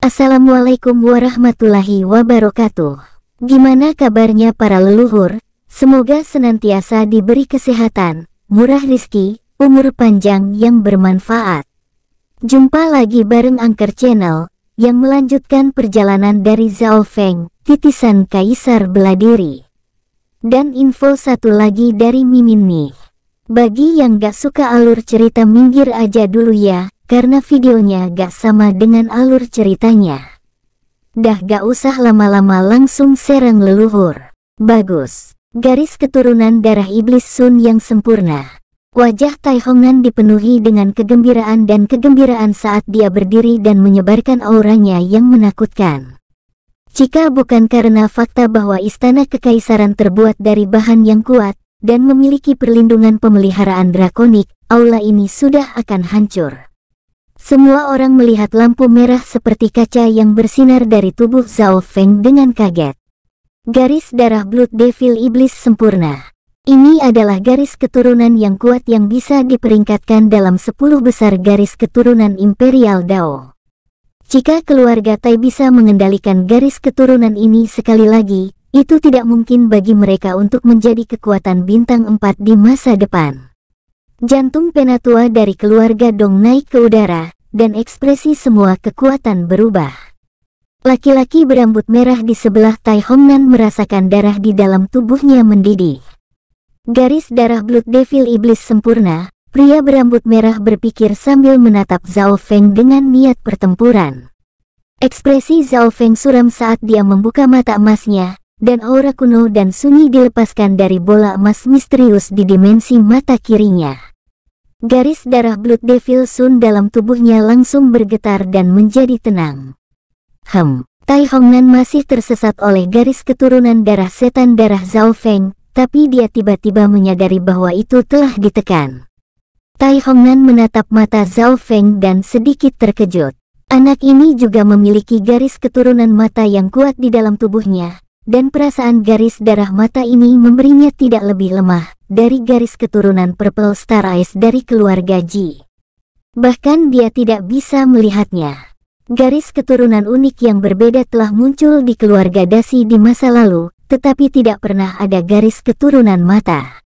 Assalamualaikum warahmatullahi wabarakatuh. Gimana kabarnya para leluhur? Semoga senantiasa diberi kesehatan, murah rizki, umur panjang yang bermanfaat. Jumpa lagi bareng Angker Channel, yang melanjutkan perjalanan dari Zhao Feng, titisan Kaisar Beladiri. Dan info satu lagi dari Mimin nih. Bagi yang gak suka alur cerita minggir aja dulu ya, karena videonya gak sama dengan alur ceritanya. Dah gak usah lama-lama langsung serang leluhur. Bagus. Garis keturunan darah iblis Sun yang sempurna. Wajah Tai Hongan dipenuhi dengan kegembiraan dan kegembiraan saat dia berdiri dan menyebarkan auranya yang menakutkan. Jika bukan karena fakta bahwa istana kekaisaran terbuat dari bahan yang kuat dan memiliki perlindungan pemeliharaan drakonik, aula ini sudah akan hancur. Semua orang melihat lampu merah seperti kaca yang bersinar dari tubuh Zhao Feng dengan kaget. Garis darah Blood Devil Iblis sempurna. Ini adalah garis keturunan yang kuat yang bisa diperingkatkan dalam 10 besar garis keturunan Imperial Dao. Jika keluarga Tai bisa mengendalikan garis keturunan ini sekali lagi, itu tidak mungkin bagi mereka untuk menjadi kekuatan bintang empat di masa depan. Jantung penatua dari keluarga Dong naik ke udara, dan ekspresi semua kekuatan berubah. Laki-laki berambut merah di sebelah Tai Hongnan merasakan darah di dalam tubuhnya mendidih. Garis darah Blood Devil Iblis sempurna, Pria berambut merah berpikir sambil menatap Zhao Feng dengan niat pertempuran. Ekspresi Zhao Feng suram saat dia membuka mata emasnya, dan aura kuno dan sunyi dilepaskan dari bola emas misterius di dimensi mata kirinya. Garis darah Blood Devil Sun dalam tubuhnya langsung bergetar dan menjadi tenang. Hem, Tai Hongnan masih tersesat oleh garis keturunan darah setan darah Zhao Feng, tapi dia tiba-tiba menyadari bahwa itu telah ditekan. Tai Hongnan menatap mata Zhao Feng dan sedikit terkejut. Anak ini juga memiliki garis keturunan mata yang kuat di dalam tubuhnya, dan perasaan garis darah mata ini memberinya tidak lebih lemah dari garis keturunan Purple Star Eyes dari keluarga Ji. Bahkan dia tidak bisa melihatnya. Garis keturunan unik yang berbeda telah muncul di keluarga Dasi di masa lalu, tetapi tidak pernah ada garis keturunan mata.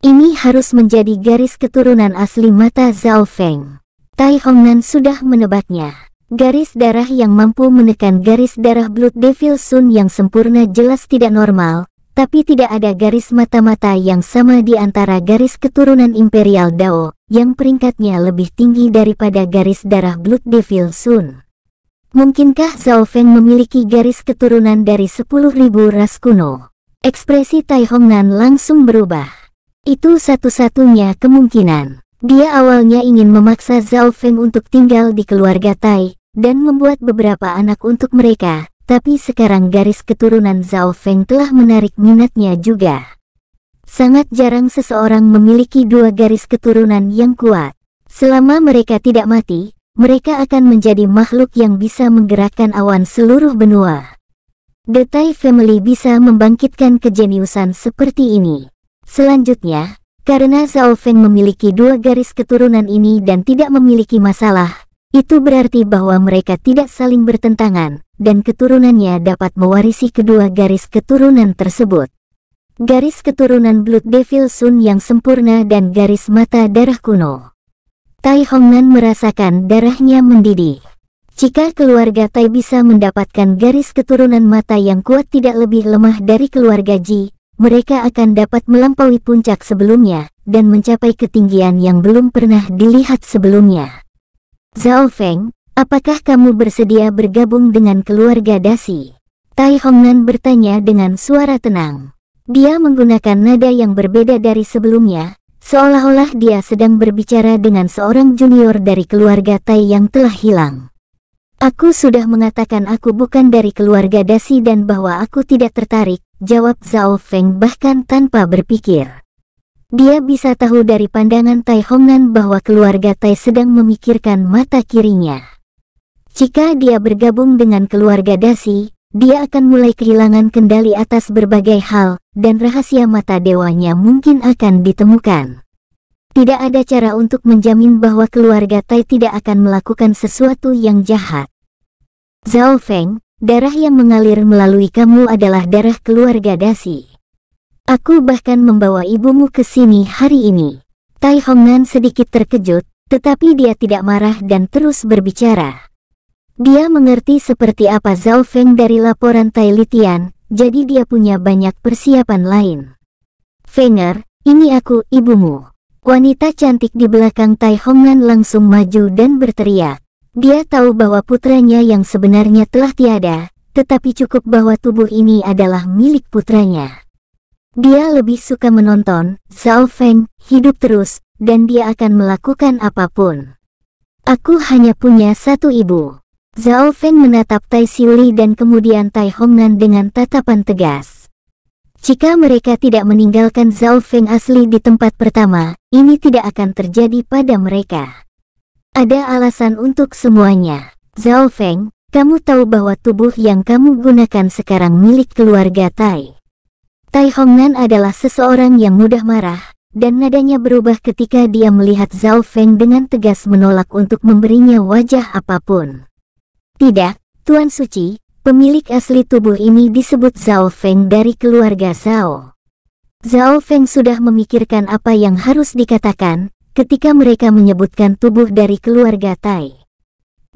Ini harus menjadi garis keturunan asli mata Zhao Feng. Tai Hongnan sudah menebaknya. Garis darah yang mampu menekan garis darah Blood Devil Sun yang sempurna jelas tidak normal, tapi tidak ada garis mata-mata yang sama di antara garis keturunan Imperial Dao, yang peringkatnya lebih tinggi daripada garis darah Blood Devil Sun. Mungkinkah Zhao Feng memiliki garis keturunan dari 10.000 ras kuno? Ekspresi Tai Hongnan langsung berubah. Itu satu-satunya kemungkinan. Dia awalnya ingin memaksa Zhao Feng untuk tinggal di keluarga Tai, dan membuat beberapa anak untuk mereka, tapi sekarang garis keturunan Zhao Feng telah menarik minatnya juga. Sangat jarang seseorang memiliki dua garis keturunan yang kuat. Selama mereka tidak mati, mereka akan menjadi makhluk yang bisa menggerakkan awan seluruh benua. The Tai Family bisa membangkitkan kejeniusan seperti ini. Selanjutnya, karena Zhao Feng memiliki dua garis keturunan ini dan tidak memiliki masalah, itu berarti bahwa mereka tidak saling bertentangan, dan keturunannya dapat mewarisi kedua garis keturunan tersebut. Garis keturunan Blood Devil Sun yang sempurna dan garis mata darah kuno. Tai Hongnan merasakan darahnya mendidih. Jika keluarga Tai bisa mendapatkan garis keturunan mata yang kuat tidak lebih lemah dari keluarga Ji, mereka akan dapat melampaui puncak sebelumnya dan mencapai ketinggian yang belum pernah dilihat sebelumnya. Zhao Feng, apakah kamu bersedia bergabung dengan keluarga Dasi? Tai Hongnan bertanya dengan suara tenang. Dia menggunakan nada yang berbeda dari sebelumnya, seolah-olah dia sedang berbicara dengan seorang junior dari keluarga Tai yang telah hilang. Aku sudah mengatakan aku bukan dari keluarga Dasi dan bahwa aku tidak tertarik, jawab Zhao Feng bahkan tanpa berpikir. Dia bisa tahu dari pandangan Tai Hongnan bahwa keluarga Tai sedang memikirkan mata kirinya. Jika dia bergabung dengan keluarga Dasi, dia akan mulai kehilangan kendali atas berbagai hal, dan rahasia mata dewanya mungkin akan ditemukan. Tidak ada cara untuk menjamin bahwa keluarga Tai tidak akan melakukan sesuatu yang jahat. Zhao Feng, Darah yang mengalir melalui kamu adalah darah keluarga Dasi. Aku bahkan membawa ibumu ke sini hari ini. Tai Hongnan sedikit terkejut, tetapi dia tidak marah dan terus berbicara. Dia mengerti seperti apa Zhao Feng dari laporan Tai Litian, jadi dia punya banyak persiapan lain. Fenger, ini aku ibumu. Wanita cantik di belakang Tai Hongnan langsung maju dan berteriak. Dia tahu bahwa putranya yang sebenarnya telah tiada, tetapi cukup bahwa tubuh ini adalah milik putranya. Dia lebih suka menonton, Zhao Feng, hidup terus, dan dia akan melakukan apapun. Aku hanya punya satu ibu. Zhao Feng menatap Tai Siuli dan kemudian Tai Hongnan dengan tatapan tegas. Jika mereka tidak meninggalkan Zhao Feng asli di tempat pertama, ini tidak akan terjadi pada mereka. Ada alasan untuk semuanya. Zhao Feng, kamu tahu bahwa tubuh yang kamu gunakan sekarang milik keluarga Tai. Tai Hongnan adalah seseorang yang mudah marah, dan nadanya berubah ketika dia melihat Zhao Feng dengan tegas menolak untuk memberinya wajah apapun. Tidak, Tuan Suci, pemilik asli tubuh ini disebut Zhao Feng dari keluarga Zhao. Zhao Feng sudah memikirkan apa yang harus dikatakan, ketika mereka menyebutkan tubuh dari keluarga Tai.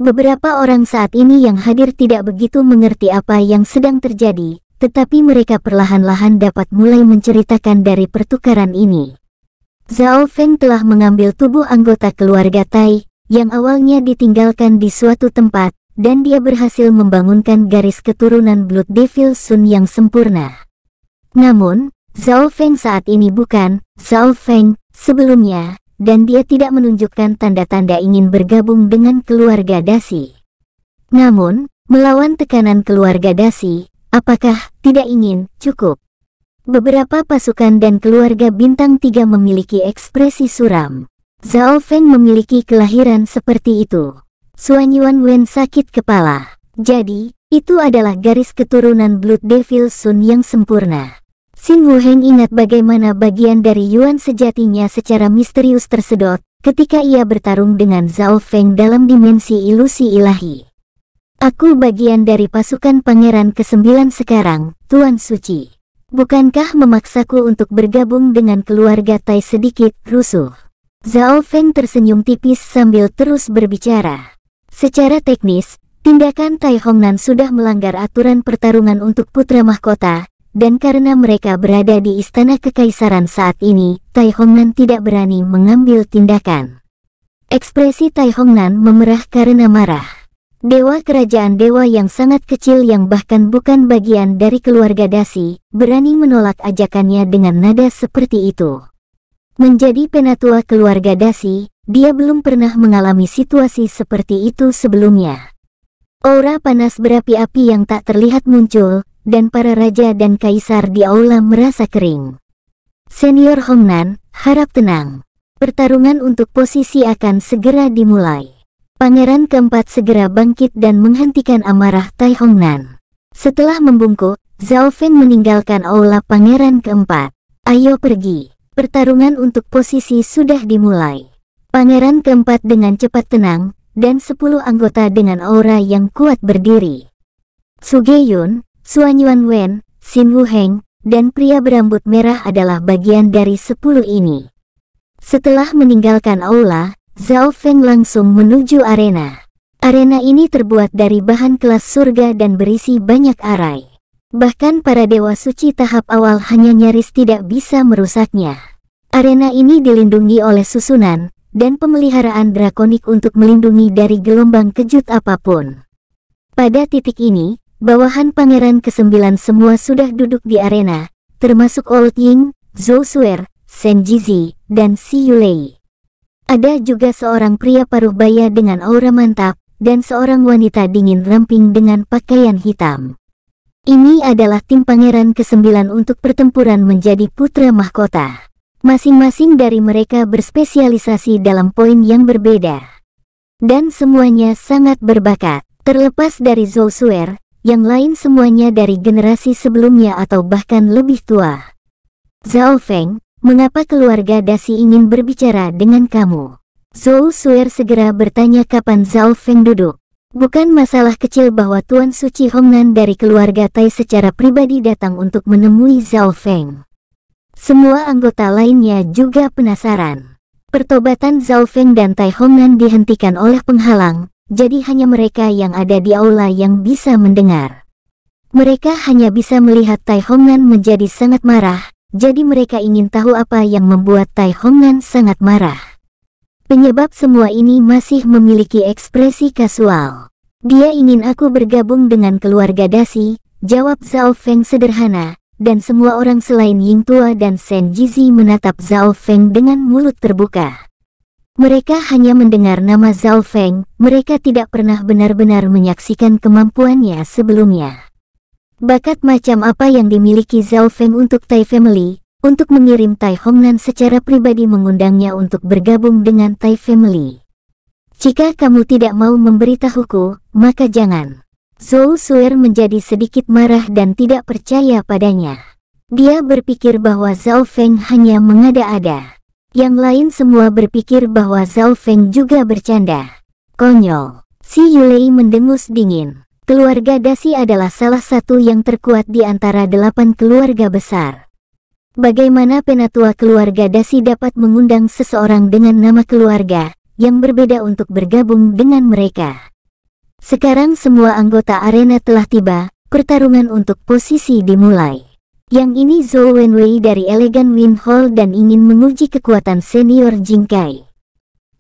Beberapa orang saat ini yang hadir tidak begitu mengerti apa yang sedang terjadi, tetapi mereka perlahan-lahan dapat mulai menceritakan dari pertukaran ini. Zhao Feng telah mengambil tubuh anggota keluarga Tai, yang awalnya ditinggalkan di suatu tempat, dan dia berhasil membangunkan garis keturunan Blood Devil Sun yang sempurna. Namun, Zhao Feng saat ini bukan Zhao Feng sebelumnya, dan dia tidak menunjukkan tanda-tanda ingin bergabung dengan keluarga Dasi. Namun, melawan tekanan keluarga Dasi, apakah tidak ingin cukup? Beberapa pasukan dan keluarga bintang tiga memiliki ekspresi suram. Zhao Feng memiliki kelahiran seperti itu. Suan Yuan Wen sakit kepala. Jadi, itu adalah garis keturunan Blood Devil Sun yang sempurna. Sin Heng ingat bagaimana bagian dari Yuan sejatinya secara misterius tersedot ketika ia bertarung dengan Zhao Feng dalam dimensi ilusi ilahi. Aku bagian dari pasukan pangeran ke-9 sekarang, Tuan Suci. Bukankah memaksaku untuk bergabung dengan keluarga Tai sedikit rusuh? Zhao Feng tersenyum tipis sambil terus berbicara. Secara teknis, tindakan Tai Hongnan sudah melanggar aturan pertarungan untuk putra mahkota, dan karena mereka berada di istana kekaisaran saat ini, Tai Hongnan tidak berani mengambil tindakan. Ekspresi Tai Hongnan memerah karena marah. Dewa kerajaan dewa yang sangat kecil yang bahkan bukan bagian dari keluarga Dasi, berani menolak ajakannya dengan nada seperti itu. Menjadi penatua keluarga Dasi, dia belum pernah mengalami situasi seperti itu sebelumnya. Aura panas berapi-api yang tak terlihat muncul, dan para raja dan kaisar di aula merasa kering. Senior Hongnan, harap tenang. Pertarungan untuk posisi akan segera dimulai. Pangeran keempat segera bangkit dan menghentikan amarah Tai Hongnan. Setelah membungkuk, Zhao Fen meninggalkan aula pangeran keempat. Ayo pergi, pertarungan untuk posisi sudah dimulai. Pangeran keempat dengan cepat tenang, dan sepuluh anggota dengan aura yang kuat berdiri. Sugeyun, Yuan Wen, Wu Heng, dan pria berambut merah adalah bagian dari sepuluh ini. Setelah meninggalkan aula, Zhao Feng langsung menuju arena. Arena ini terbuat dari bahan kelas surga dan berisi banyak arai. Bahkan para dewa suci tahap awal hanya nyaris tidak bisa merusaknya. Arena ini dilindungi oleh susunan, dan pemeliharaan drakonik untuk melindungi dari gelombang kejut apapun. Pada titik ini, bawahan pangeran kesembilan semua sudah duduk di arena, termasuk Old Ying, Zhou Suer, Shen Jizi, dan Si Yulei. Ada juga seorang pria paruh baya dengan aura mantap, dan seorang wanita dingin ramping dengan pakaian hitam. Ini adalah tim pangeran kesembilan untuk pertempuran menjadi putra mahkota. Masing-masing dari mereka berspesialisasi dalam poin yang berbeda. Dan semuanya sangat berbakat, terlepas dari Suer, yang lain semuanya dari generasi sebelumnya atau bahkan lebih tua. Zhao Feng, mengapa keluarga Dasi ingin berbicara dengan kamu? Zhou Suer segera bertanya kapan Zhao Feng duduk. Bukan masalah kecil bahwa Tuan Suci Hongnan dari keluarga Tai secara pribadi datang untuk menemui Zhao Feng. Semua anggota lainnya juga penasaran. Pertobatan Zhao Feng dan Tai Hongnan dihentikan oleh penghalang, jadi hanya mereka yang ada di aula yang bisa mendengar. Mereka hanya bisa melihat Tai Hongnan menjadi sangat marah, jadi mereka ingin tahu apa yang membuat Tai Hongnan sangat marah. Penyebab semua ini masih memiliki ekspresi kasual. Dia ingin aku bergabung dengan keluarga Dasi, jawab Zhao Feng sederhana, dan semua orang selain Ying Tua dan Shen Jizi menatap Zhao Feng dengan mulut terbuka. Mereka hanya mendengar nama Zhao Feng, mereka tidak pernah benar-benar menyaksikan kemampuannya sebelumnya. Bakat macam apa yang dimiliki Zhao Feng untuk Tai Family, untuk mengirim Tai Hongnan secara pribadi mengundangnya untuk bergabung dengan Tai Family. Jika kamu tidak mau memberitahuku, maka jangan. Zhou Suer menjadi sedikit marah dan tidak percaya padanya. Dia berpikir bahwa Zhao Feng hanya mengada-ada. Yang lain semua berpikir bahwa Zhao Feng juga bercanda. Konyol, si Yulei mendengus dingin. Keluarga Dasi adalah salah satu yang terkuat di antara delapan keluarga besar. Bagaimana penatua keluarga Dasi dapat mengundang seseorang dengan nama keluarga yang berbeda untuk bergabung dengan mereka? Sekarang semua anggota arena telah tiba, pertarungan untuk posisi dimulai. Yang ini Zhou Wenwei dari Elegant Wind Hall dan ingin menguji kekuatan senior Jingkai.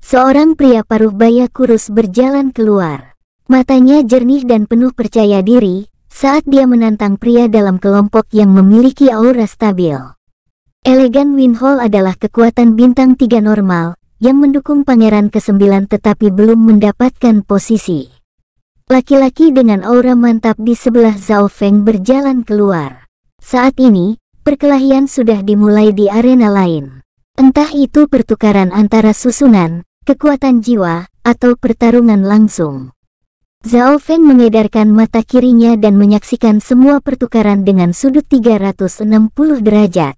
Seorang pria paruh baya kurus berjalan keluar. Matanya jernih dan penuh percaya diri saat dia menantang pria dalam kelompok yang memiliki aura stabil. Elegant Wind Hall adalah kekuatan bintang tiga normal yang mendukung pangeran ke-9 tetapi belum mendapatkan posisi. Laki-laki dengan aura mantap di sebelah Zhao Feng berjalan keluar. Saat ini, perkelahian sudah dimulai di arena lain. Entah itu pertukaran antara susunan, kekuatan jiwa, atau pertarungan langsung. Zhao Feng mengedarkan mata kirinya dan menyaksikan semua pertukaran dengan sudut 360 derajat.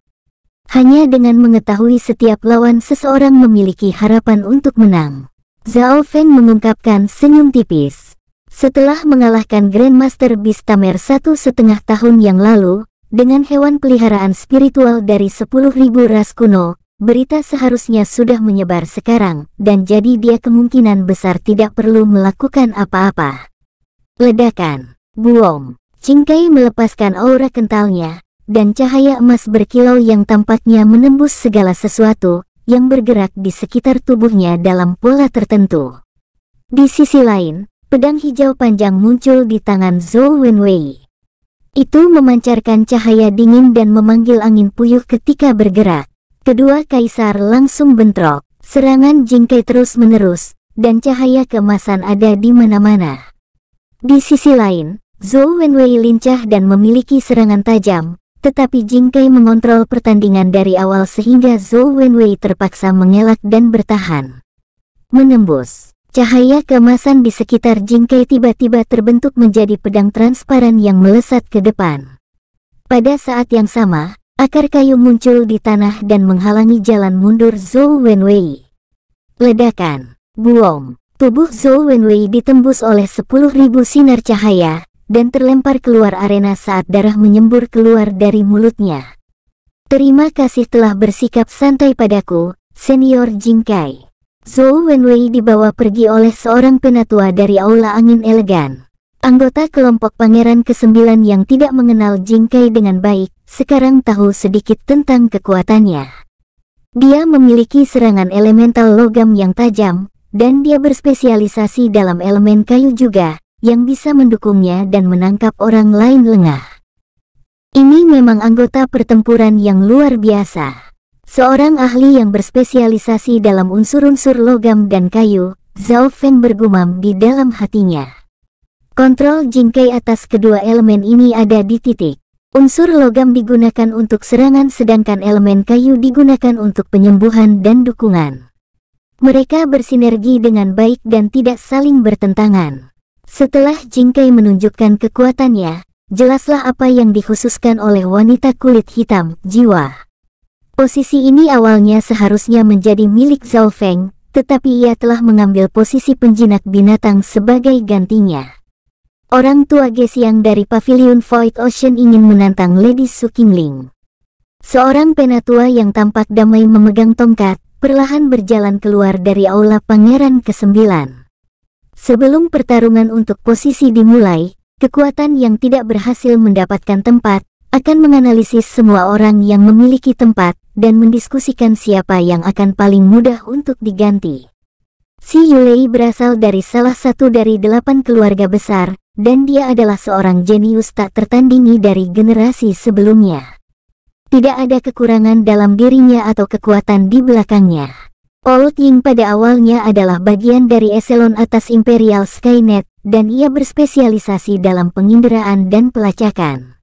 Hanya dengan mengetahui setiap lawan seseorang memiliki harapan untuk menang. Zhao Feng mengungkapkan senyum tipis. Setelah mengalahkan Grandmaster Bistamer satu setengah tahun yang lalu, dengan hewan peliharaan spiritual dari 10.000 ras kuno, berita seharusnya sudah menyebar sekarang, dan jadi dia kemungkinan besar tidak perlu melakukan apa-apa. Ledakan, buom, Cingkai melepaskan aura kentalnya, dan cahaya emas berkilau yang tampaknya menembus segala sesuatu yang bergerak di sekitar tubuhnya dalam pola tertentu. Di sisi lain, pedang hijau panjang muncul di tangan Zhou Wenwei. Itu memancarkan cahaya dingin dan memanggil angin puyuh ketika bergerak. Kedua kaisar langsung bentrok, serangan jingkai terus-menerus, dan cahaya kemasan ada di mana-mana. Di sisi lain, Zhou Wenwei lincah dan memiliki serangan tajam, tetapi Jingkai mengontrol pertandingan dari awal sehingga Zhou Wenwei terpaksa mengelak dan bertahan. Menembus Cahaya kemasan di sekitar jingkai tiba-tiba terbentuk menjadi pedang transparan yang melesat ke depan. Pada saat yang sama, akar kayu muncul di tanah dan menghalangi jalan mundur Zhou Wenwei. Ledakan, buom, tubuh Zhou Wenwei ditembus oleh 10.000 sinar cahaya dan terlempar keluar arena saat darah menyembur keluar dari mulutnya. Terima kasih telah bersikap santai padaku, Senior Jingkai. Zhou Wenwei dibawa pergi oleh seorang penatua dari Aula Angin Elegan. Anggota kelompok pangeran ke-9 yang tidak mengenal Jing Kai dengan baik, sekarang tahu sedikit tentang kekuatannya. Dia memiliki serangan elemental logam yang tajam, dan dia berspesialisasi dalam elemen kayu juga, yang bisa mendukungnya dan menangkap orang lain lengah. Ini memang anggota pertempuran yang luar biasa. Seorang ahli yang berspesialisasi dalam unsur-unsur logam dan kayu, Zhao Feng bergumam di dalam hatinya. Kontrol jingkai atas kedua elemen ini ada di titik. Unsur logam digunakan untuk serangan sedangkan elemen kayu digunakan untuk penyembuhan dan dukungan. Mereka bersinergi dengan baik dan tidak saling bertentangan. Setelah jingkai menunjukkan kekuatannya, jelaslah apa yang dikhususkan oleh wanita kulit hitam, jiwa. Posisi ini awalnya seharusnya menjadi milik Zhao Feng, tetapi ia telah mengambil posisi penjinak binatang sebagai gantinya. Orang tua Gesiang dari Pavilion Void Ocean ingin menantang Lady Su Qingling. Seorang penatua yang tampak damai memegang tongkat, perlahan berjalan keluar dari aula Pangeran ke-9. Sebelum pertarungan untuk posisi dimulai, kekuatan yang tidak berhasil mendapatkan tempat akan menganalisis semua orang yang memiliki tempat, dan mendiskusikan siapa yang akan paling mudah untuk diganti. Si Yulei berasal dari salah satu dari delapan keluarga besar, dan dia adalah seorang jenius tak tertandingi dari generasi sebelumnya. Tidak ada kekurangan dalam dirinya atau kekuatan di belakangnya. Old Ying pada awalnya adalah bagian dari eselon atas Imperial Skynet, dan ia berspesialisasi dalam penginderaan dan pelacakan.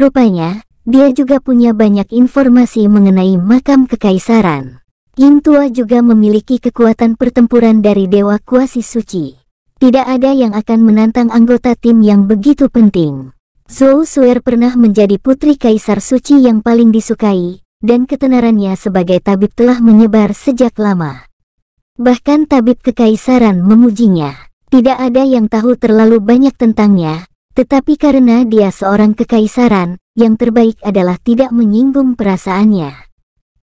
Rupanya, dia juga punya banyak informasi mengenai makam kekaisaran. Ying Tua juga memiliki kekuatan pertempuran dari Dewa Kuasi Suci. Tidak ada yang akan menantang anggota tim yang begitu penting. Zhou Suer pernah menjadi putri kaisar suci yang paling disukai, dan ketenarannya sebagai tabib telah menyebar sejak lama. Bahkan tabib kekaisaran memujinya. Tidak ada yang tahu terlalu banyak tentangnya, tetapi karena dia seorang kekaisaran, yang terbaik adalah tidak menyinggung perasaannya.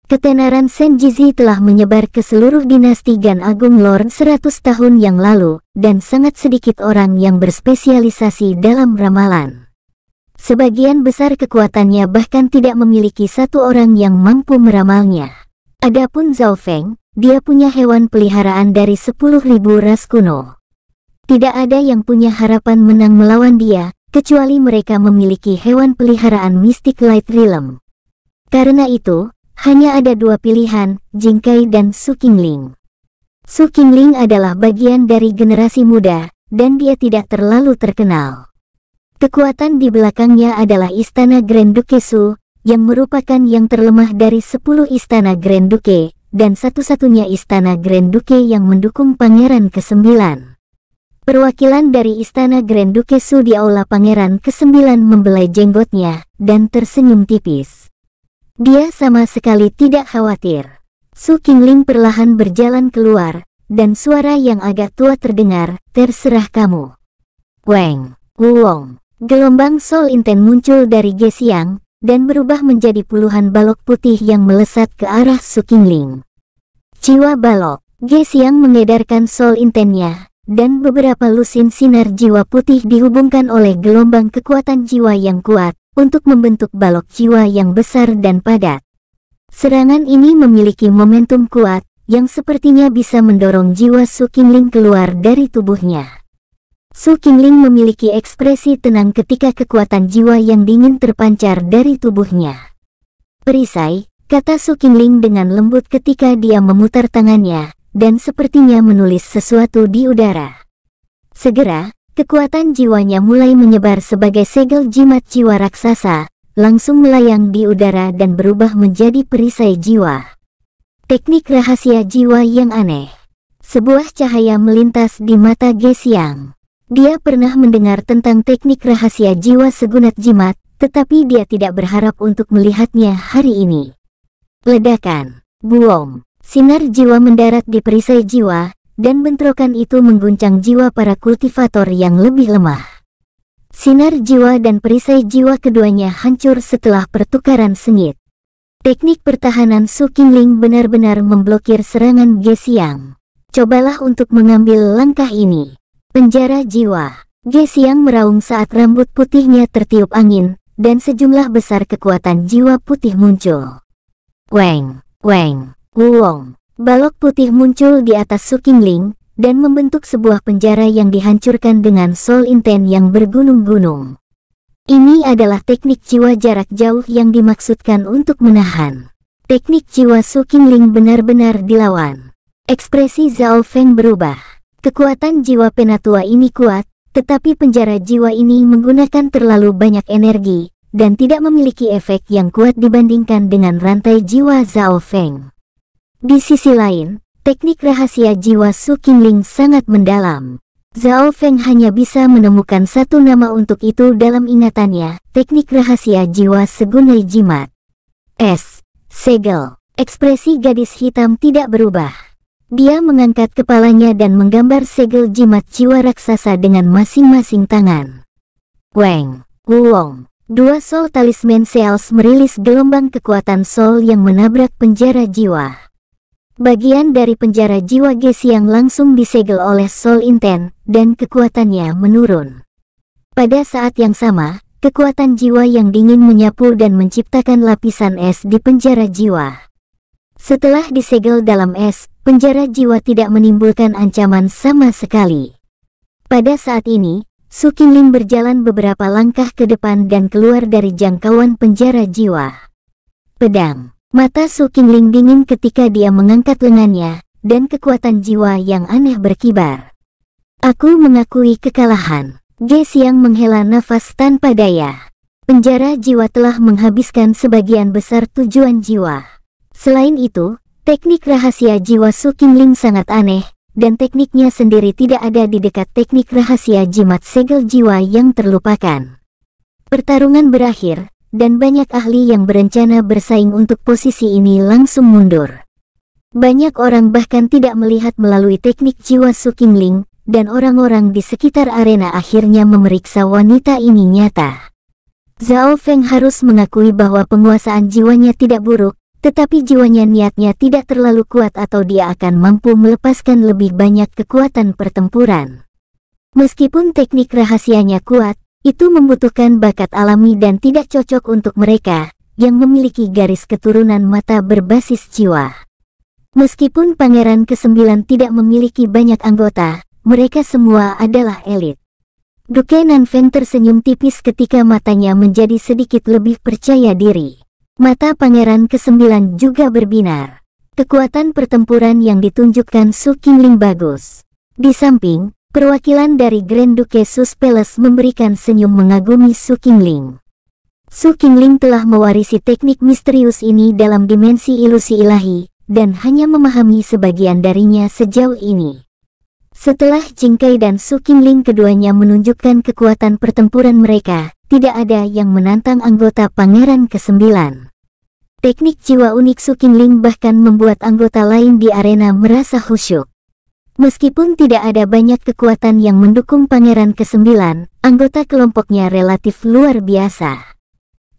Ketenaran Senjizi telah menyebar ke seluruh dinasti Gan Agung Lor 100 tahun yang lalu, dan sangat sedikit orang yang berspesialisasi dalam ramalan. Sebagian besar kekuatannya bahkan tidak memiliki satu orang yang mampu meramalnya. Adapun Zhao Feng, dia punya hewan peliharaan dari 10.000 ras kuno. Tidak ada yang punya harapan menang melawan dia, kecuali mereka memiliki hewan peliharaan Mystic Light Realm. Karena itu, hanya ada dua pilihan, Jingkai dan Su Qingling adalah bagian dari generasi muda, dan dia tidak terlalu terkenal. Kekuatan di belakangnya adalah Istana Grand Duke Su, yang merupakan yang terlemah dari 10 Istana Grand Duke, dan satu-satunya Istana Grand Duke yang mendukung Pangeran Kesembilan. Perwakilan dari istana Grand Su di Aula Pangeran ke-9 membelai jenggotnya dan tersenyum tipis. Dia sama sekali tidak khawatir. Su Qingling perlahan berjalan keluar, dan suara yang agak tua terdengar, terserah kamu. Weng, Wuong, gelombang Sol Inten muncul dari Gesiang, dan berubah menjadi puluhan balok putih yang melesat ke arah Su Qingling. Jiwa balok, Gesiang mengedarkan Sol Intennya, dan beberapa lusin sinar jiwa putih dihubungkan oleh gelombang kekuatan jiwa yang kuat untuk membentuk balok jiwa yang besar dan padat. Serangan ini memiliki momentum kuat yang sepertinya bisa mendorong jiwa Su Qingling keluar dari tubuhnya. Su Qingling memiliki ekspresi tenang ketika kekuatan jiwa yang dingin terpancar dari tubuhnya. Perisai, kata Su Qingling dengan lembut ketika dia memutar tangannya, dan sepertinya menulis sesuatu di udara. Segera, kekuatan jiwanya mulai menyebar sebagai segel jimat jiwa raksasa, langsung melayang di udara dan berubah menjadi perisai jiwa. Teknik rahasia jiwa yang aneh. Sebuah cahaya melintas di mata Gesiang. Dia pernah mendengar tentang teknik rahasia jiwa segunat jimat, tetapi dia tidak berharap untuk melihatnya hari ini. Ledakan, buom, Sinar jiwa mendarat di perisai jiwa, dan bentrokan itu mengguncang jiwa para kultivator yang lebih lemah. Sinar jiwa dan perisai jiwa keduanya hancur setelah pertukaran sengit. Teknik pertahanan Su Qingling benar-benar memblokir serangan Ge Xiang. Cobalah untuk mengambil langkah ini. Penjara jiwa. Ge Xiang meraung saat rambut putihnya tertiup angin, dan sejumlah besar kekuatan jiwa putih muncul. Weng, weng, Wuong. balok putih muncul di atas Sukingling dan membentuk sebuah penjara yang dihancurkan dengan soul intent yang bergunung-gunung. Ini adalah teknik jiwa jarak jauh yang dimaksudkan untuk menahan. Teknik jiwa Sukingling benar-benar dilawan. Ekspresi Zhao Feng berubah. Kekuatan jiwa penatua ini kuat, tetapi penjara jiwa ini menggunakan terlalu banyak energi, dan tidak memiliki efek yang kuat dibandingkan dengan rantai jiwa Zhao Feng. Di sisi lain, teknik rahasia jiwa Su Qingling sangat mendalam. Zhao Feng hanya bisa menemukan satu nama untuk itu dalam ingatannya, teknik rahasia jiwa segunai jimat. S. Segel. Ekspresi gadis hitam tidak berubah. Dia mengangkat kepalanya dan menggambar segel jimat jiwa raksasa dengan masing-masing tangan. Wang, Wulong. dua soul talisman seals merilis gelombang kekuatan soul yang menabrak penjara jiwa. Bagian dari penjara jiwa Gesi yang langsung disegel oleh Soul Inten, dan kekuatannya menurun. Pada saat yang sama, kekuatan jiwa yang dingin menyapu dan menciptakan lapisan es di penjara jiwa. Setelah disegel dalam es, penjara jiwa tidak menimbulkan ancaman sama sekali. Pada saat ini, Sukinlin berjalan beberapa langkah ke depan dan keluar dari jangkauan penjara jiwa. Pedang Mata Su Qingling dingin ketika dia mengangkat lengannya, dan kekuatan jiwa yang aneh berkibar. Aku mengakui kekalahan. Ge Xiang menghela nafas tanpa daya. Penjara jiwa telah menghabiskan sebagian besar tujuan jiwa. Selain itu, teknik rahasia jiwa Su Qingling sangat aneh, dan tekniknya sendiri tidak ada di dekat teknik rahasia jimat segel jiwa yang terlupakan. Pertarungan berakhir, dan banyak ahli yang berencana bersaing untuk posisi ini langsung mundur. Banyak orang bahkan tidak melihat melalui teknik jiwa Sukingling, dan orang-orang di sekitar arena akhirnya memeriksa wanita ini nyata. Zhao Feng harus mengakui bahwa penguasaan jiwanya tidak buruk, tetapi jiwanya niatnya tidak terlalu kuat atau dia akan mampu melepaskan lebih banyak kekuatan pertempuran. Meskipun teknik rahasianya kuat, itu membutuhkan bakat alami dan tidak cocok untuk mereka yang memiliki garis keturunan mata berbasis jiwa. Meskipun Pangeran ke-9 tidak memiliki banyak anggota, mereka semua adalah elit. Duke Nanfen tersenyum tipis ketika matanya menjadi sedikit lebih percaya diri. Mata Pangeran ke-9 juga berbinar. Kekuatan pertempuran yang ditunjukkan Su Qingling bagus. Di samping, Perwakilan dari Grand Duke Sus Palace memberikan senyum mengagumi Su Qingling. Su Qingling telah mewarisi teknik misterius ini dalam dimensi ilusi ilahi, dan hanya memahami sebagian darinya sejauh ini. Setelah Jing Kai dan Su Qingling keduanya menunjukkan kekuatan pertempuran mereka, tidak ada yang menantang anggota Pangeran ke-9. Teknik jiwa unik Su Qingling bahkan membuat anggota lain di arena merasa khusyuk. Meskipun tidak ada banyak kekuatan yang mendukung Pangeran ke-9, anggota kelompoknya relatif luar biasa.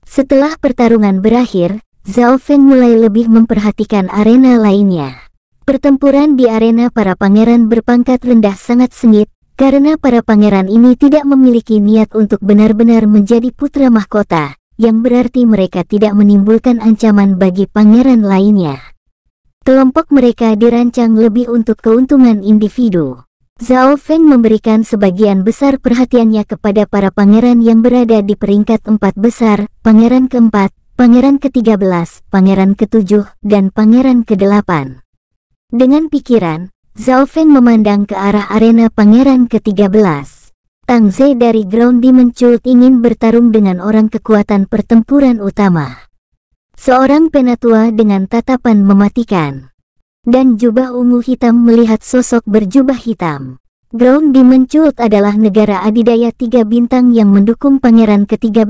Setelah pertarungan berakhir, Zhao Feng mulai lebih memperhatikan arena lainnya. Pertempuran di arena para pangeran berpangkat rendah sangat sengit, karena para pangeran ini tidak memiliki niat untuk benar-benar menjadi putra mahkota, yang berarti mereka tidak menimbulkan ancaman bagi pangeran lainnya kelompok mereka dirancang lebih untuk keuntungan individu. Zhao Feng memberikan sebagian besar perhatiannya kepada para pangeran yang berada di peringkat empat besar, pangeran keempat, pangeran ke-13, pangeran ke-7, dan pangeran ke-8. Dengan pikiran, Zhao Feng memandang ke arah arena pangeran ke-13. Tang Zhe dari Ground Dimension ingin bertarung dengan orang kekuatan pertempuran utama. Seorang penatua dengan tatapan mematikan. Dan jubah ungu hitam melihat sosok berjubah hitam. Ground Dimenchult adalah negara adidaya tiga bintang yang mendukung pangeran ke-13,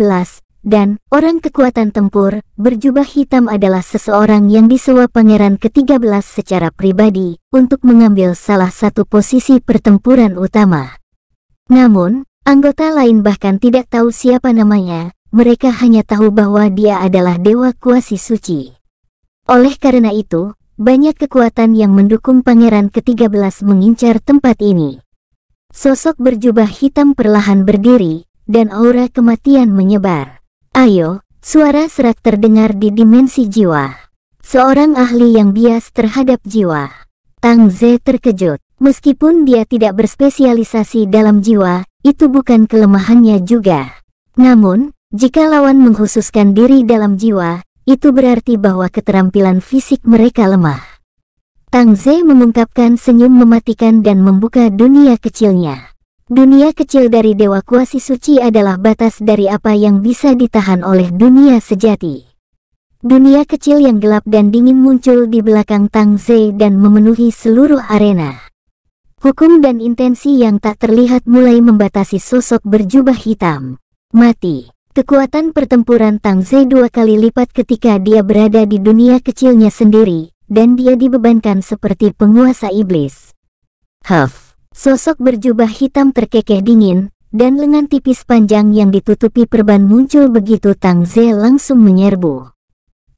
dan orang kekuatan tempur, berjubah hitam adalah seseorang yang disewa pangeran ke-13 secara pribadi untuk mengambil salah satu posisi pertempuran utama. Namun, anggota lain bahkan tidak tahu siapa namanya, mereka hanya tahu bahwa dia adalah dewa kuasi suci. Oleh karena itu, banyak kekuatan yang mendukung pangeran ke-13 mengincar tempat ini. Sosok berjubah hitam perlahan berdiri, dan aura kematian menyebar. Ayo, suara serak terdengar di dimensi jiwa. Seorang ahli yang bias terhadap jiwa. Tang Ze terkejut. Meskipun dia tidak berspesialisasi dalam jiwa, itu bukan kelemahannya juga. Namun, jika lawan menghususkan diri dalam jiwa, itu berarti bahwa keterampilan fisik mereka lemah. Tang Ze mengungkapkan senyum mematikan dan membuka dunia kecilnya. Dunia kecil dari Dewa Kuasi Suci adalah batas dari apa yang bisa ditahan oleh dunia sejati. Dunia kecil yang gelap dan dingin muncul di belakang Tang Ze dan memenuhi seluruh arena. Hukum dan intensi yang tak terlihat mulai membatasi sosok berjubah hitam. Mati. Kekuatan pertempuran Tang Zhe dua kali lipat ketika dia berada di dunia kecilnya sendiri, dan dia dibebankan seperti penguasa iblis. Huff, sosok berjubah hitam terkekeh dingin, dan lengan tipis panjang yang ditutupi perban muncul begitu Tang Zhe langsung menyerbu.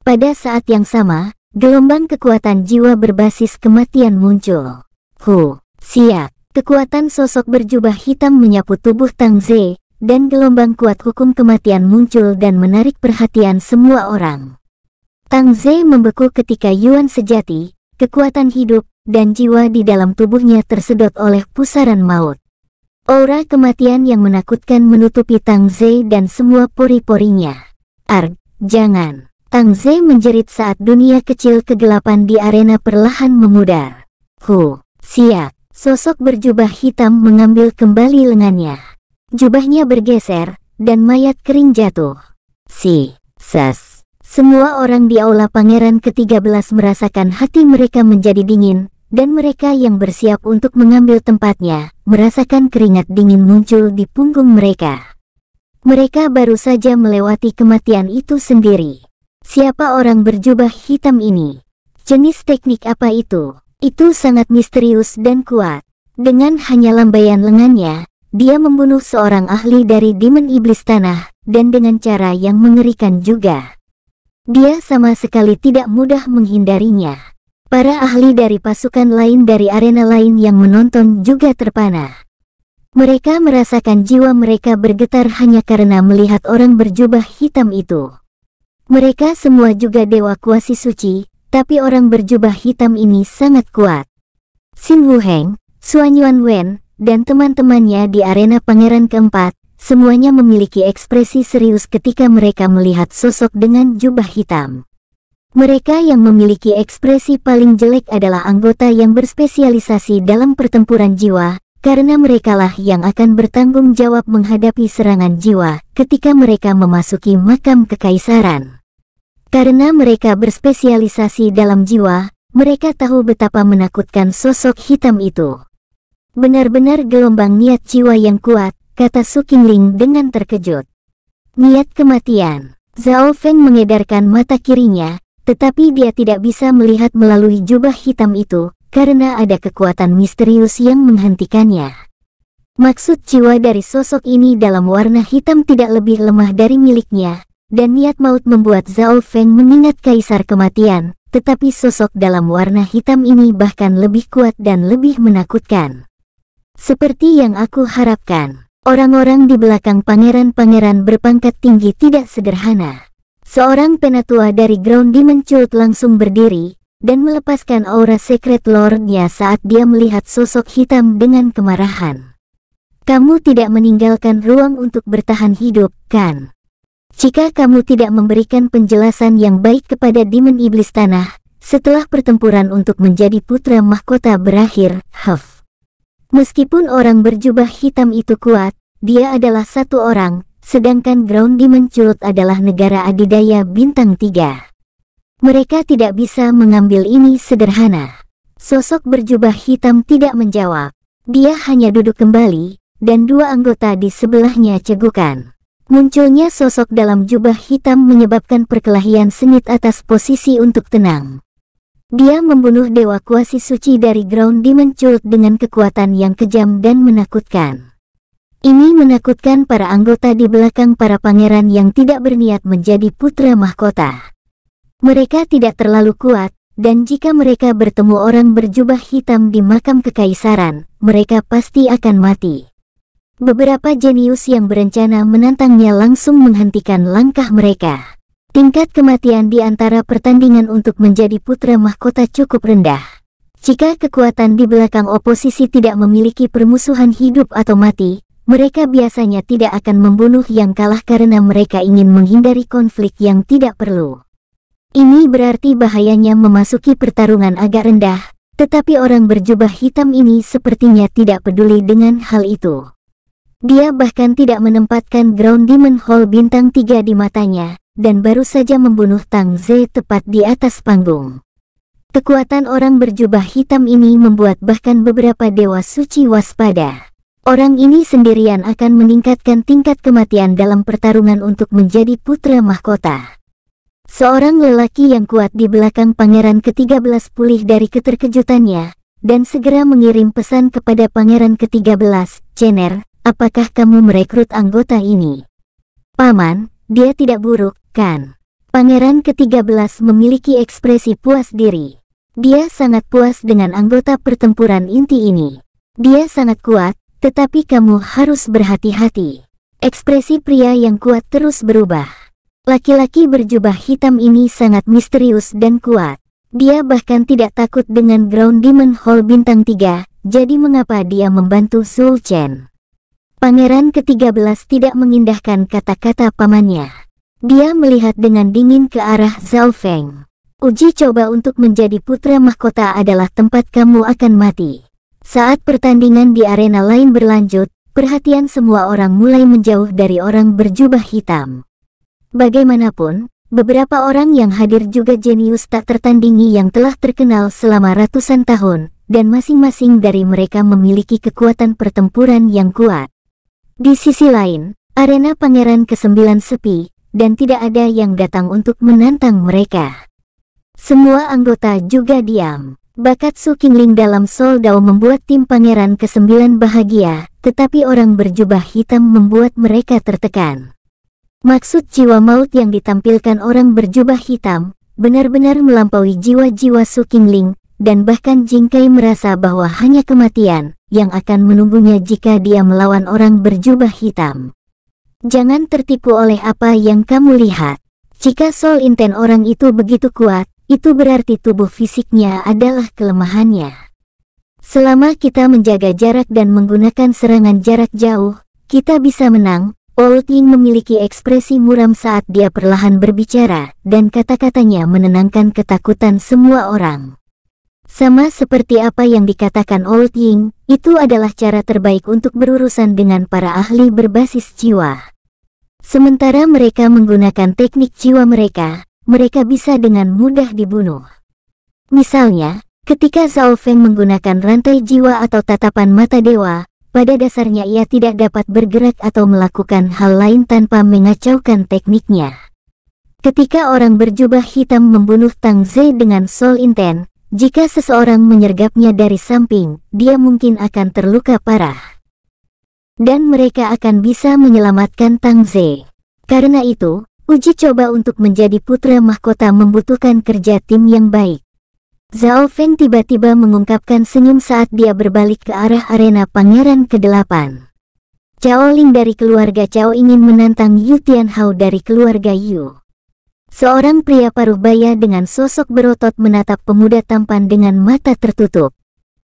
Pada saat yang sama, gelombang kekuatan jiwa berbasis kematian muncul. Hu, siap, kekuatan sosok berjubah hitam menyapu tubuh Tang Zhe, dan gelombang kuat hukum kematian muncul dan menarik perhatian semua orang. Tang Ze membeku ketika Yuan sejati, kekuatan hidup, dan jiwa di dalam tubuhnya tersedot oleh pusaran maut. Aura kematian yang menakutkan menutupi Tang Ze dan semua pori-porinya. Arg, jangan. Tang Ze menjerit saat dunia kecil kegelapan di arena perlahan memudar. Hu, siap. Sosok berjubah hitam mengambil kembali lengannya. Jubahnya bergeser, dan mayat kering jatuh. Si, ses. Semua orang di aula pangeran ke-13 merasakan hati mereka menjadi dingin, dan mereka yang bersiap untuk mengambil tempatnya, merasakan keringat dingin muncul di punggung mereka. Mereka baru saja melewati kematian itu sendiri. Siapa orang berjubah hitam ini? Jenis teknik apa itu? Itu sangat misterius dan kuat. Dengan hanya lambaian lengannya, dia membunuh seorang ahli dari Demon Iblis Tanah, dan dengan cara yang mengerikan juga. Dia sama sekali tidak mudah menghindarinya. Para ahli dari pasukan lain dari arena lain yang menonton juga terpana. Mereka merasakan jiwa mereka bergetar hanya karena melihat orang berjubah hitam itu. Mereka semua juga dewa kuasi suci, tapi orang berjubah hitam ini sangat kuat. Xin Wu Heng, Xuan Yuan Wen, dan teman-temannya di arena pangeran keempat, semuanya memiliki ekspresi serius ketika mereka melihat sosok dengan jubah hitam. Mereka yang memiliki ekspresi paling jelek adalah anggota yang berspesialisasi dalam pertempuran jiwa, karena merekalah yang akan bertanggung jawab menghadapi serangan jiwa ketika mereka memasuki makam kekaisaran. Karena mereka berspesialisasi dalam jiwa, mereka tahu betapa menakutkan sosok hitam itu. Benar-benar gelombang niat jiwa yang kuat, kata Su Qingling dengan terkejut. Niat kematian. Zhao Feng mengedarkan mata kirinya, tetapi dia tidak bisa melihat melalui jubah hitam itu, karena ada kekuatan misterius yang menghentikannya. Maksud jiwa dari sosok ini dalam warna hitam tidak lebih lemah dari miliknya, dan niat maut membuat Zhao Feng mengingat kaisar kematian, tetapi sosok dalam warna hitam ini bahkan lebih kuat dan lebih menakutkan. Seperti yang aku harapkan, orang-orang di belakang pangeran-pangeran berpangkat tinggi tidak sederhana. Seorang penatua dari Ground Dimension langsung berdiri, dan melepaskan aura Secret Lordnya saat dia melihat sosok hitam dengan kemarahan. Kamu tidak meninggalkan ruang untuk bertahan hidup, kan? Jika kamu tidak memberikan penjelasan yang baik kepada Demon Iblis Tanah, setelah pertempuran untuk menjadi putra mahkota berakhir, Huff. Meskipun orang berjubah hitam itu kuat, dia adalah satu orang, sedangkan Ground Dimenculut adalah negara adidaya bintang tiga. Mereka tidak bisa mengambil ini sederhana. Sosok berjubah hitam tidak menjawab. Dia hanya duduk kembali, dan dua anggota di sebelahnya cegukan. Munculnya sosok dalam jubah hitam menyebabkan perkelahian sengit atas posisi untuk tenang. Dia membunuh Dewa Kuasi Suci dari Ground Dimension dengan kekuatan yang kejam dan menakutkan. Ini menakutkan para anggota di belakang para pangeran yang tidak berniat menjadi putra mahkota. Mereka tidak terlalu kuat, dan jika mereka bertemu orang berjubah hitam di makam kekaisaran, mereka pasti akan mati. Beberapa jenius yang berencana menantangnya langsung menghentikan langkah mereka. Tingkat kematian di antara pertandingan untuk menjadi putra mahkota cukup rendah. Jika kekuatan di belakang oposisi tidak memiliki permusuhan hidup atau mati, mereka biasanya tidak akan membunuh yang kalah karena mereka ingin menghindari konflik yang tidak perlu. Ini berarti bahayanya memasuki pertarungan agak rendah, tetapi orang berjubah hitam ini sepertinya tidak peduli dengan hal itu. Dia bahkan tidak menempatkan ground demon hall bintang 3 di matanya, dan baru saja membunuh Tang Ze tepat di atas panggung. Kekuatan orang berjubah hitam ini membuat bahkan beberapa dewa suci waspada. Orang ini sendirian akan meningkatkan tingkat kematian dalam pertarungan untuk menjadi putra mahkota. Seorang lelaki yang kuat di belakang pangeran ke-13 pulih dari keterkejutannya, dan segera mengirim pesan kepada pangeran ke-13, Chener, apakah kamu merekrut anggota ini? Paman, dia tidak buruk, kan? Pangeran ke-13 memiliki ekspresi puas diri. Dia sangat puas dengan anggota pertempuran inti ini. Dia sangat kuat, tetapi kamu harus berhati-hati. Ekspresi pria yang kuat terus berubah. Laki-laki berjubah hitam ini sangat misterius dan kuat. Dia bahkan tidak takut dengan Ground Demon Hall bintang 3, jadi mengapa dia membantu Sul Chen? Pangeran ke-13 tidak mengindahkan kata-kata pamannya. Dia melihat dengan dingin ke arah Zhao Feng. Uji coba untuk menjadi putra mahkota adalah tempat kamu akan mati. Saat pertandingan di arena lain berlanjut, perhatian semua orang mulai menjauh dari orang berjubah hitam. Bagaimanapun, Beberapa orang yang hadir juga jenius tak tertandingi yang telah terkenal selama ratusan tahun, dan masing-masing dari mereka memiliki kekuatan pertempuran yang kuat. Di sisi lain, arena pangeran ke-9 sepi, dan tidak ada yang datang untuk menantang mereka. Semua anggota juga diam. Bakat Su Qingling dalam Soul Dao membuat tim pangeran ke-9 bahagia, tetapi orang berjubah hitam membuat mereka tertekan. Maksud jiwa maut yang ditampilkan orang berjubah hitam, benar-benar melampaui jiwa-jiwa Su Qingling, dan bahkan Jingkai merasa bahwa hanya kematian, yang akan menunggunya jika dia melawan orang berjubah hitam. Jangan tertipu oleh apa yang kamu lihat. Jika soul intent orang itu begitu kuat, itu berarti tubuh fisiknya adalah kelemahannya. Selama kita menjaga jarak dan menggunakan serangan jarak jauh, kita bisa menang. Old Ying memiliki ekspresi muram saat dia perlahan berbicara, dan kata-katanya menenangkan ketakutan semua orang. Sama seperti apa yang dikatakan Old Ying, itu adalah cara terbaik untuk berurusan dengan para ahli berbasis jiwa. Sementara mereka menggunakan teknik jiwa mereka, mereka bisa dengan mudah dibunuh. Misalnya, ketika Zhao Feng menggunakan rantai jiwa atau tatapan mata dewa, pada dasarnya ia tidak dapat bergerak atau melakukan hal lain tanpa mengacaukan tekniknya. Ketika orang berjubah hitam membunuh Tang Zhe dengan Soul Intent, jika seseorang menyergapnya dari samping, dia mungkin akan terluka parah. Dan mereka akan bisa menyelamatkan Tang Ze. Karena itu, uji coba untuk menjadi putra mahkota membutuhkan kerja tim yang baik. Zhao Feng tiba-tiba mengungkapkan senyum saat dia berbalik ke arah arena pangeran ke-8. Cao Ling dari keluarga Cao ingin menantang Yu Hao dari keluarga Yu. Seorang pria paruh baya dengan sosok berotot menatap pemuda tampan dengan mata tertutup.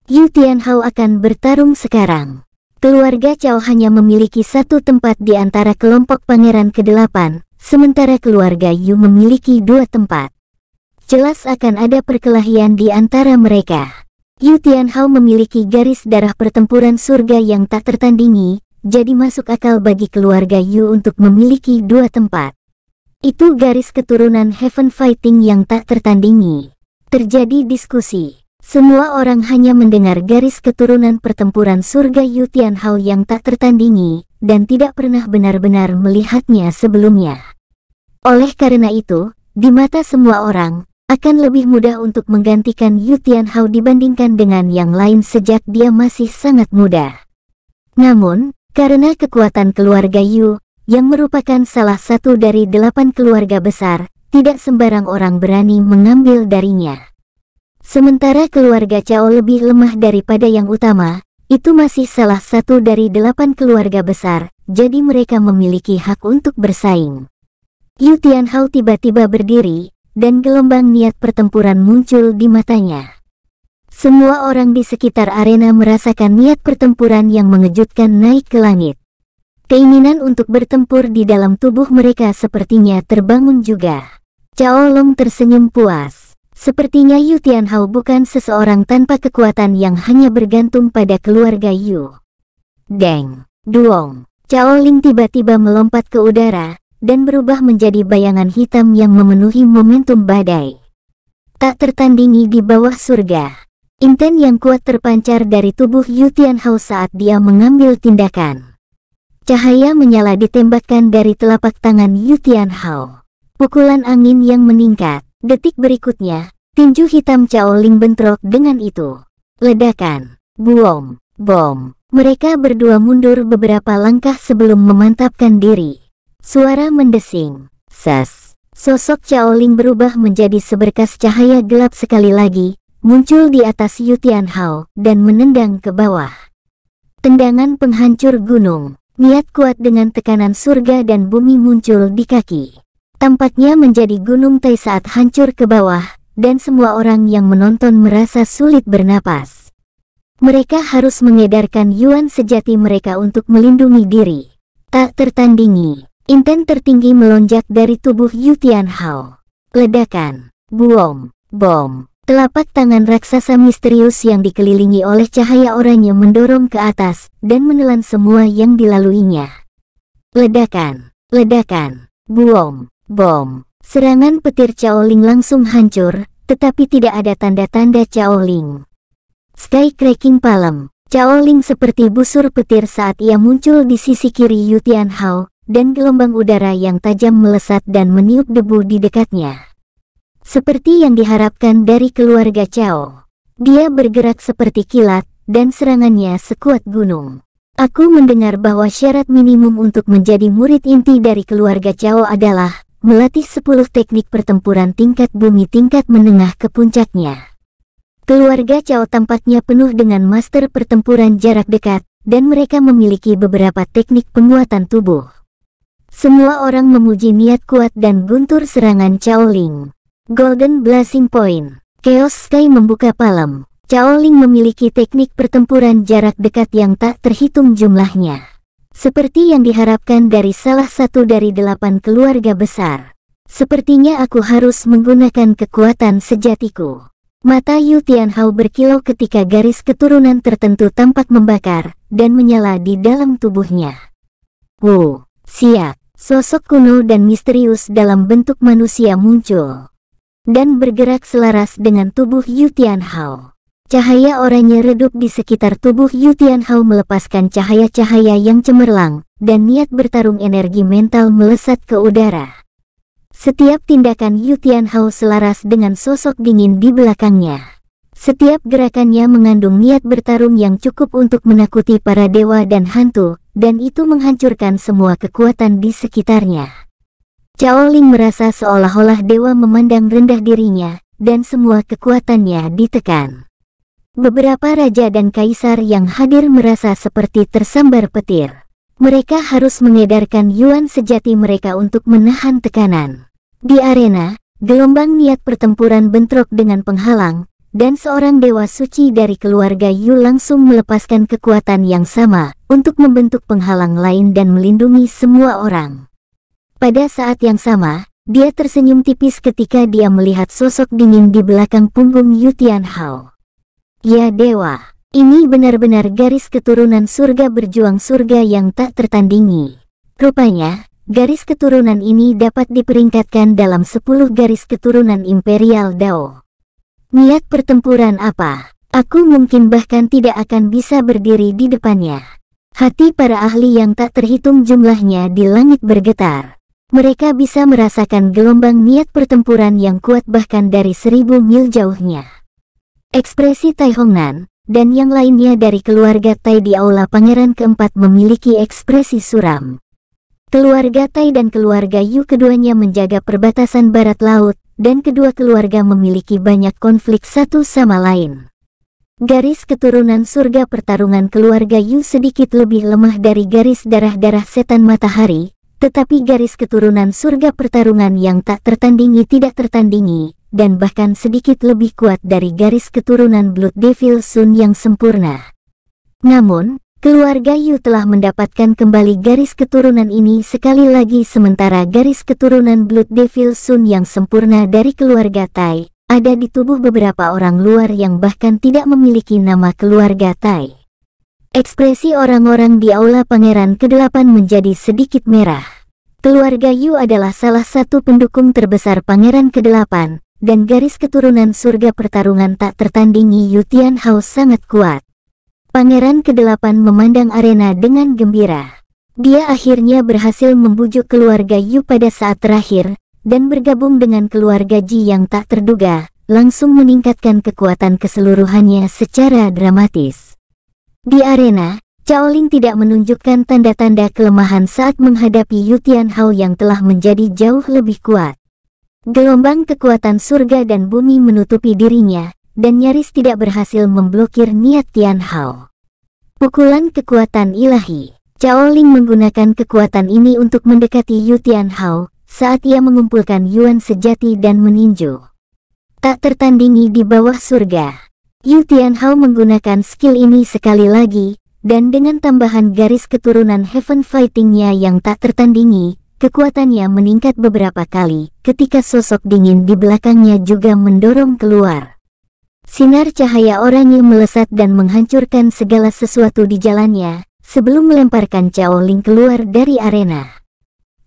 Yu Tianhao akan bertarung sekarang. Keluarga Cao hanya memiliki satu tempat di antara kelompok pangeran ke-8, sementara keluarga Yu memiliki dua tempat. Jelas akan ada perkelahian di antara mereka. Yu Tianhao memiliki garis darah pertempuran surga yang tak tertandingi, jadi masuk akal bagi keluarga Yu untuk memiliki dua tempat. Itu garis keturunan Heaven Fighting yang tak tertandingi. Terjadi diskusi. Semua orang hanya mendengar garis keturunan pertempuran surga Yu Hao yang tak tertandingi, dan tidak pernah benar-benar melihatnya sebelumnya. Oleh karena itu, di mata semua orang, akan lebih mudah untuk menggantikan Yu Hao dibandingkan dengan yang lain sejak dia masih sangat muda. Namun, karena kekuatan keluarga Yu, yang merupakan salah satu dari delapan keluarga besar, tidak sembarang orang berani mengambil darinya. Sementara keluarga Cao lebih lemah daripada yang utama, itu masih salah satu dari delapan keluarga besar, jadi mereka memiliki hak untuk bersaing. Yu Tianhao tiba-tiba berdiri, dan gelombang niat pertempuran muncul di matanya. Semua orang di sekitar arena merasakan niat pertempuran yang mengejutkan naik ke langit. Keinginan untuk bertempur di dalam tubuh mereka sepertinya terbangun juga. Cao Long tersenyum puas. Sepertinya Yu Tianhao bukan seseorang tanpa kekuatan yang hanya bergantung pada keluarga Yu. Deng, Duong, Cao Ling tiba-tiba melompat ke udara, dan berubah menjadi bayangan hitam yang memenuhi momentum badai. Tak tertandingi di bawah surga, inten yang kuat terpancar dari tubuh Yu Tianhao saat dia mengambil tindakan. Cahaya menyala ditembakkan dari telapak tangan Yu Tian Hao. Pukulan angin yang meningkat. Detik berikutnya, tinju hitam Cao Ling bentrok dengan itu. Ledakan, buom, bom. Mereka berdua mundur beberapa langkah sebelum memantapkan diri. Suara mendesing. Sas. Sosok Cao Ling berubah menjadi seberkas cahaya gelap sekali lagi, muncul di atas Yu Tian Hao dan menendang ke bawah. Tendangan penghancur gunung niat kuat dengan tekanan surga dan bumi muncul di kaki. Tampaknya menjadi gunung teh saat hancur ke bawah, dan semua orang yang menonton merasa sulit bernapas. Mereka harus mengedarkan Yuan sejati mereka untuk melindungi diri. Tak tertandingi, inten tertinggi melonjak dari tubuh Yutian Hao. Ledakan, buom, bom, Telapak tangan raksasa misterius yang dikelilingi oleh cahaya oranye mendorong ke atas dan menelan semua yang dilaluinya. Ledakan, ledakan, buom, bom. Serangan petir Ling langsung hancur, tetapi tidak ada tanda-tanda Ling. Sky cracking palem, Ling seperti busur petir saat ia muncul di sisi kiri Yu Hao dan gelombang udara yang tajam melesat dan meniup debu di dekatnya. Seperti yang diharapkan dari keluarga Chao, dia bergerak seperti kilat dan serangannya sekuat gunung. Aku mendengar bahwa syarat minimum untuk menjadi murid inti dari keluarga Chao adalah melatih 10 teknik pertempuran tingkat bumi tingkat menengah ke puncaknya. Keluarga Chao tampaknya penuh dengan master pertempuran jarak dekat, dan mereka memiliki beberapa teknik penguatan tubuh. Semua orang memuji niat kuat dan guntur serangan Chao Ling. Golden Blessing Point Chaos Sky membuka palem. Chaoling memiliki teknik pertempuran jarak dekat yang tak terhitung jumlahnya. Seperti yang diharapkan dari salah satu dari delapan keluarga besar. Sepertinya aku harus menggunakan kekuatan sejatiku. Mata Yu Tianhao berkilau ketika garis keturunan tertentu tampak membakar dan menyala di dalam tubuhnya. Wu, Siap. sosok kuno dan misterius dalam bentuk manusia muncul dan bergerak selaras dengan tubuh Yu Tianhao. Cahaya oranye redup di sekitar tubuh Yu Tianhao melepaskan cahaya-cahaya yang cemerlang, dan niat bertarung energi mental melesat ke udara. Setiap tindakan Yu Tianhao selaras dengan sosok dingin di belakangnya. Setiap gerakannya mengandung niat bertarung yang cukup untuk menakuti para dewa dan hantu, dan itu menghancurkan semua kekuatan di sekitarnya. Cao Ling merasa seolah-olah dewa memandang rendah dirinya, dan semua kekuatannya ditekan. Beberapa raja dan kaisar yang hadir merasa seperti tersambar petir. Mereka harus mengedarkan yuan sejati mereka untuk menahan tekanan. Di arena, gelombang niat pertempuran bentrok dengan penghalang, dan seorang dewa suci dari keluarga Yu langsung melepaskan kekuatan yang sama untuk membentuk penghalang lain dan melindungi semua orang. Pada saat yang sama, dia tersenyum tipis ketika dia melihat sosok dingin di belakang punggung Yu Hao. Ya dewa, ini benar-benar garis keturunan surga berjuang surga yang tak tertandingi. Rupanya, garis keturunan ini dapat diperingkatkan dalam 10 garis keturunan Imperial Dao. Niat pertempuran apa? Aku mungkin bahkan tidak akan bisa berdiri di depannya. Hati para ahli yang tak terhitung jumlahnya di langit bergetar mereka bisa merasakan gelombang niat pertempuran yang kuat bahkan dari seribu mil jauhnya. Ekspresi Tai Hongnan dan yang lainnya dari keluarga Tai di aula pangeran keempat memiliki ekspresi suram. Keluarga Tai dan keluarga Yu keduanya menjaga perbatasan barat laut, dan kedua keluarga memiliki banyak konflik satu sama lain. Garis keturunan surga pertarungan keluarga Yu sedikit lebih lemah dari garis darah-darah setan matahari, tetapi garis keturunan surga pertarungan yang tak tertandingi tidak tertandingi, dan bahkan sedikit lebih kuat dari garis keturunan Blood Devil Sun yang sempurna. Namun, Keluarga Yu telah mendapatkan kembali garis keturunan ini sekali lagi sementara garis keturunan Blood Devil Sun yang sempurna dari keluarga Tai ada di tubuh beberapa orang luar yang bahkan tidak memiliki nama keluarga Tai. Ekspresi orang-orang di aula pangeran ke-8 menjadi sedikit merah. Keluarga Yu adalah salah satu pendukung terbesar Pangeran ke-8, dan garis keturunan surga pertarungan tak tertandingi Yu Tianhao sangat kuat. Pangeran ke-8 memandang arena dengan gembira. Dia akhirnya berhasil membujuk keluarga Yu pada saat terakhir, dan bergabung dengan keluarga Ji yang tak terduga, langsung meningkatkan kekuatan keseluruhannya secara dramatis. Di arena, Cao Ling tidak menunjukkan tanda-tanda kelemahan saat menghadapi Yu Hao yang telah menjadi jauh lebih kuat. Gelombang kekuatan surga dan bumi menutupi dirinya, dan nyaris tidak berhasil memblokir niat Tian Hao. Pukulan kekuatan ilahi Cao Ling menggunakan kekuatan ini untuk mendekati Yu Hao saat ia mengumpulkan Yuan sejati dan meninju. Tak tertandingi di bawah surga, Yu Hao menggunakan skill ini sekali lagi dan dengan tambahan garis keturunan Heaven Fighting-nya yang tak tertandingi, kekuatannya meningkat beberapa kali ketika sosok dingin di belakangnya juga mendorong keluar. Sinar cahaya oranye melesat dan menghancurkan segala sesuatu di jalannya sebelum melemparkan Chao Ling keluar dari arena.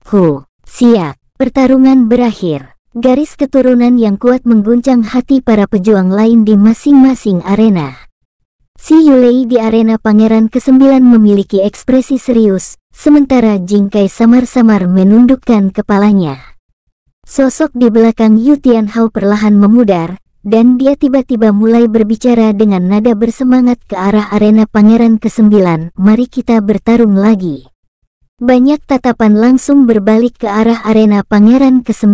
Hu, siap, pertarungan berakhir. Garis keturunan yang kuat mengguncang hati para pejuang lain di masing-masing arena. Si Yulei di arena pangeran ke-9 memiliki ekspresi serius, sementara Jingkai samar-samar menundukkan kepalanya. Sosok di belakang Yu Tianhao perlahan memudar, dan dia tiba-tiba mulai berbicara dengan nada bersemangat ke arah arena pangeran ke-9, mari kita bertarung lagi. Banyak tatapan langsung berbalik ke arah arena pangeran ke-9.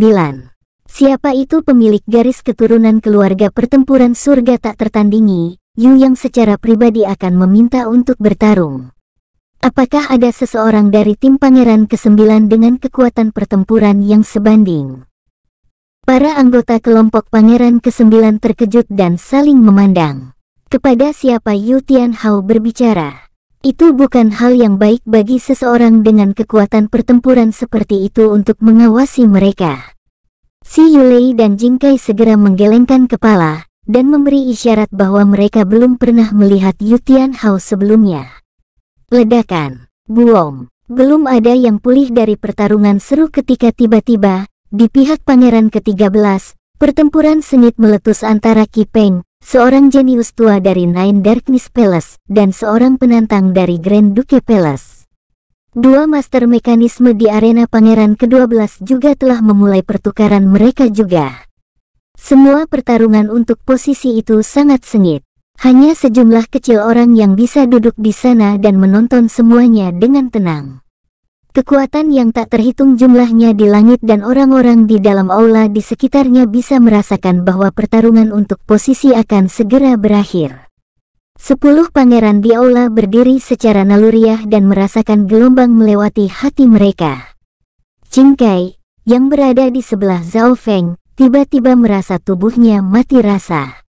Siapa itu pemilik garis keturunan keluarga pertempuran surga tak tertandingi, Yu yang secara pribadi akan meminta untuk bertarung. Apakah ada seseorang dari tim Pangeran ke-9 dengan kekuatan pertempuran yang sebanding? Para anggota kelompok Pangeran ke-9 terkejut dan saling memandang. Kepada siapa Yu Tian Hao berbicara? Itu bukan hal yang baik bagi seseorang dengan kekuatan pertempuran seperti itu untuk mengawasi mereka. Si Yulei dan Jingkai segera menggelengkan kepala, dan memberi isyarat bahwa mereka belum pernah melihat Yutian Hao sebelumnya. Ledakan, buom, belum ada yang pulih dari pertarungan seru ketika tiba-tiba, di pihak pangeran ke-13, pertempuran sengit meletus antara Kipeng, seorang jenius tua dari Nine Darkness Palace, dan seorang penantang dari Grand Duke Palace. Dua master mekanisme di arena pangeran ke-12 juga telah memulai pertukaran mereka juga. Semua pertarungan untuk posisi itu sangat sengit. Hanya sejumlah kecil orang yang bisa duduk di sana dan menonton semuanya dengan tenang. Kekuatan yang tak terhitung jumlahnya di langit dan orang-orang di dalam aula di sekitarnya bisa merasakan bahwa pertarungan untuk posisi akan segera berakhir. Sepuluh pangeran di aula berdiri secara naluriah dan merasakan gelombang melewati hati mereka. Cingkai, yang berada di sebelah Zhao Feng, tiba-tiba merasa tubuhnya mati rasa.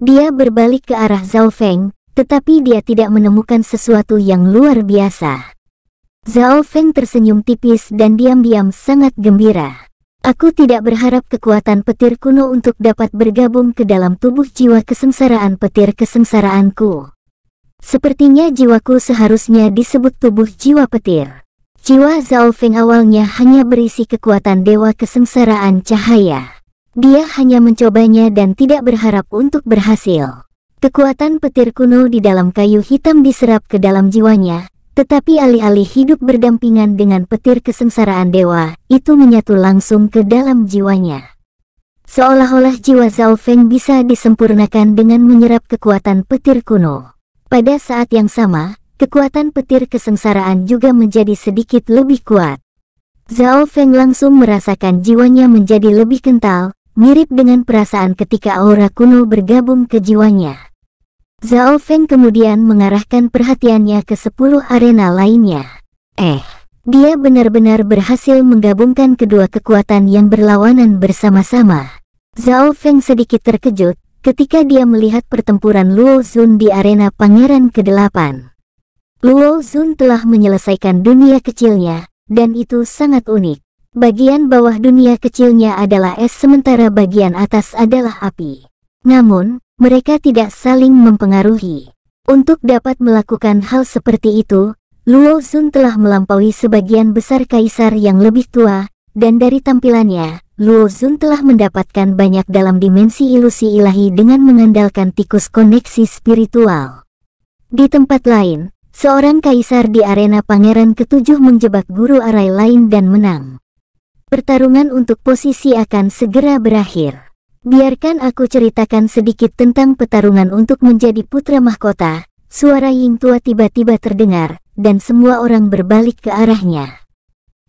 Dia berbalik ke arah Zhao Feng, tetapi dia tidak menemukan sesuatu yang luar biasa. Zhao Feng tersenyum tipis dan diam-diam sangat gembira. Aku tidak berharap kekuatan petir kuno untuk dapat bergabung ke dalam tubuh jiwa kesengsaraan petir kesengsaraanku. Sepertinya jiwaku seharusnya disebut tubuh jiwa petir. Jiwa Zhao Feng awalnya hanya berisi kekuatan dewa kesengsaraan cahaya. Dia hanya mencobanya dan tidak berharap untuk berhasil. Kekuatan petir kuno di dalam kayu hitam diserap ke dalam jiwanya, tetapi alih-alih hidup berdampingan dengan petir kesengsaraan dewa, itu menyatu langsung ke dalam jiwanya. Seolah-olah jiwa Zhao Feng bisa disempurnakan dengan menyerap kekuatan petir kuno. Pada saat yang sama, kekuatan petir kesengsaraan juga menjadi sedikit lebih kuat. Zhao Feng langsung merasakan jiwanya menjadi lebih kental, mirip dengan perasaan ketika aura kuno bergabung ke jiwanya. Zhao Feng kemudian mengarahkan perhatiannya ke sepuluh arena lainnya. Eh, dia benar-benar berhasil menggabungkan kedua kekuatan yang berlawanan bersama-sama. Zhao Feng sedikit terkejut ketika dia melihat pertempuran Luo Zun di arena pangeran ke-8. Luo Zun telah menyelesaikan dunia kecilnya, dan itu sangat unik. Bagian bawah dunia kecilnya adalah es sementara bagian atas adalah api. Namun, mereka tidak saling mempengaruhi. Untuk dapat melakukan hal seperti itu, Luo Zun telah melampaui sebagian besar kaisar yang lebih tua, dan dari tampilannya, Luo Zun telah mendapatkan banyak dalam dimensi ilusi ilahi dengan mengandalkan tikus koneksi spiritual. Di tempat lain, Seorang kaisar di arena pangeran ketujuh menjebak guru arai lain dan menang. Pertarungan untuk posisi akan segera berakhir. Biarkan aku ceritakan sedikit tentang pertarungan untuk menjadi putra mahkota. Suara Ying Tua tiba-tiba terdengar, dan semua orang berbalik ke arahnya.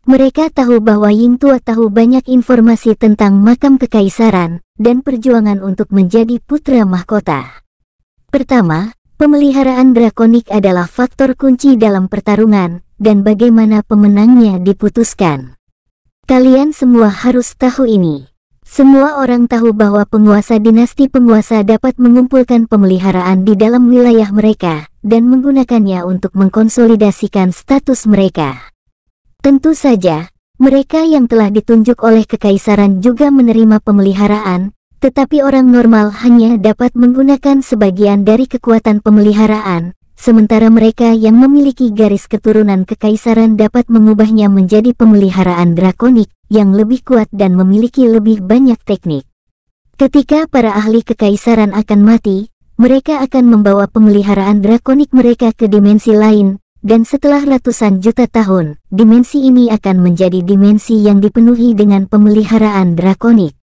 Mereka tahu bahwa Ying Tua tahu banyak informasi tentang makam kekaisaran dan perjuangan untuk menjadi putra mahkota. Pertama, Pemeliharaan drakonik adalah faktor kunci dalam pertarungan, dan bagaimana pemenangnya diputuskan. Kalian semua harus tahu ini. Semua orang tahu bahwa penguasa dinasti penguasa dapat mengumpulkan pemeliharaan di dalam wilayah mereka, dan menggunakannya untuk mengkonsolidasikan status mereka. Tentu saja, mereka yang telah ditunjuk oleh kekaisaran juga menerima pemeliharaan, tetapi orang normal hanya dapat menggunakan sebagian dari kekuatan pemeliharaan, sementara mereka yang memiliki garis keturunan kekaisaran dapat mengubahnya menjadi pemeliharaan drakonik yang lebih kuat dan memiliki lebih banyak teknik. Ketika para ahli kekaisaran akan mati, mereka akan membawa pemeliharaan drakonik mereka ke dimensi lain, dan setelah ratusan juta tahun, dimensi ini akan menjadi dimensi yang dipenuhi dengan pemeliharaan drakonik.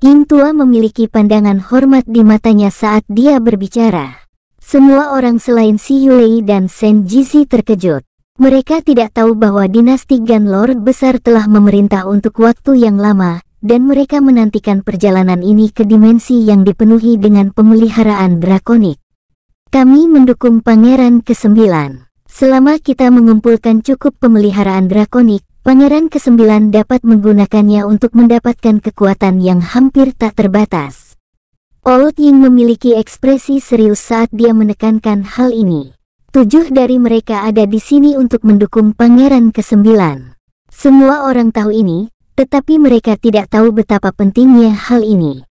Ying Tua memiliki pandangan hormat di matanya saat dia berbicara. Semua orang selain Si Yulei dan Sen Jizi terkejut. Mereka tidak tahu bahwa dinasti Gan Lord besar telah memerintah untuk waktu yang lama, dan mereka menantikan perjalanan ini ke dimensi yang dipenuhi dengan pemeliharaan drakonik. Kami mendukung Pangeran ke-9. Selama kita mengumpulkan cukup pemeliharaan drakonik, Pangeran ke-9 dapat menggunakannya untuk mendapatkan kekuatan yang hampir tak terbatas. Old Ying memiliki ekspresi serius saat dia menekankan hal ini. Tujuh dari mereka ada di sini untuk mendukung Pangeran ke-9. Semua orang tahu ini, tetapi mereka tidak tahu betapa pentingnya hal ini.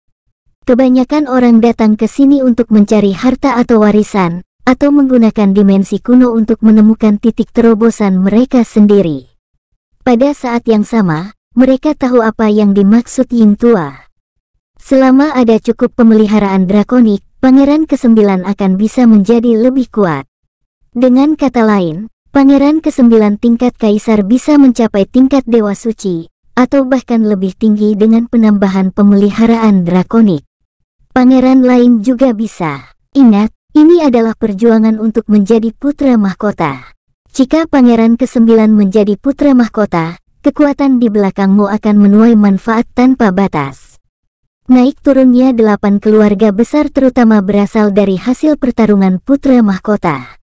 Kebanyakan orang datang ke sini untuk mencari harta atau warisan, atau menggunakan dimensi kuno untuk menemukan titik terobosan mereka sendiri. Pada saat yang sama, mereka tahu apa yang dimaksud Ying Tua. Selama ada cukup pemeliharaan drakonik, Pangeran Kesembilan akan bisa menjadi lebih kuat. Dengan kata lain, Pangeran Kesembilan tingkat kaisar bisa mencapai tingkat dewa suci, atau bahkan lebih tinggi dengan penambahan pemeliharaan drakonik. Pangeran lain juga bisa. Ingat, ini adalah perjuangan untuk menjadi putra mahkota. Jika Pangeran ke-9 menjadi putra mahkota, kekuatan di belakangmu akan menuai manfaat tanpa batas. Naik turunnya delapan keluarga besar terutama berasal dari hasil pertarungan putra mahkota.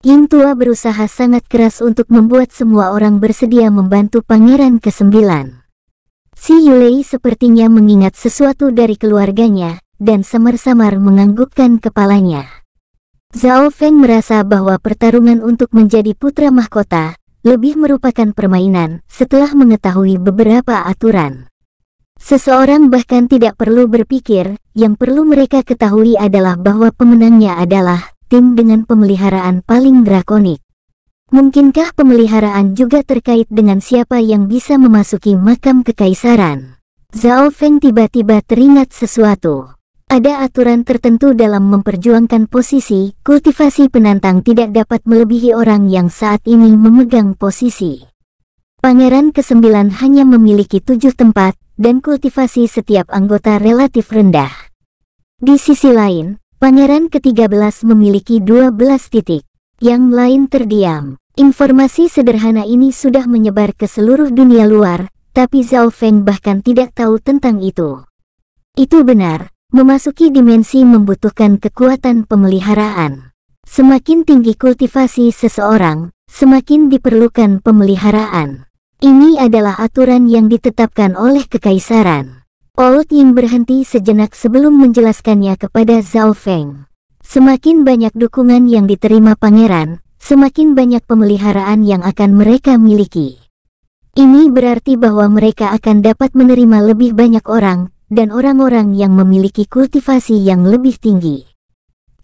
Yang tua berusaha sangat keras untuk membuat semua orang bersedia membantu Pangeran ke-9. Si Yulei sepertinya mengingat sesuatu dari keluarganya, dan samar-samar menganggukkan kepalanya. Zhao Feng merasa bahwa pertarungan untuk menjadi putra mahkota lebih merupakan permainan setelah mengetahui beberapa aturan. Seseorang bahkan tidak perlu berpikir, yang perlu mereka ketahui adalah bahwa pemenangnya adalah tim dengan pemeliharaan paling drakonik. Mungkinkah pemeliharaan juga terkait dengan siapa yang bisa memasuki makam kekaisaran? Zhao Feng tiba-tiba teringat sesuatu. Ada aturan tertentu dalam memperjuangkan posisi, kultivasi penantang tidak dapat melebihi orang yang saat ini memegang posisi. Pangeran ke-9 hanya memiliki tujuh tempat, dan kultivasi setiap anggota relatif rendah. Di sisi lain, pangeran ke-13 memiliki 12 titik. Yang lain terdiam. Informasi sederhana ini sudah menyebar ke seluruh dunia luar, tapi Zhao Feng bahkan tidak tahu tentang itu. Itu benar, Memasuki dimensi membutuhkan kekuatan pemeliharaan. Semakin tinggi kultivasi seseorang, semakin diperlukan pemeliharaan. Ini adalah aturan yang ditetapkan oleh kekaisaran. Old Ying berhenti sejenak sebelum menjelaskannya kepada Zhao Feng. Semakin banyak dukungan yang diterima pangeran, semakin banyak pemeliharaan yang akan mereka miliki. Ini berarti bahwa mereka akan dapat menerima lebih banyak orang dan orang-orang yang memiliki kultivasi yang lebih tinggi.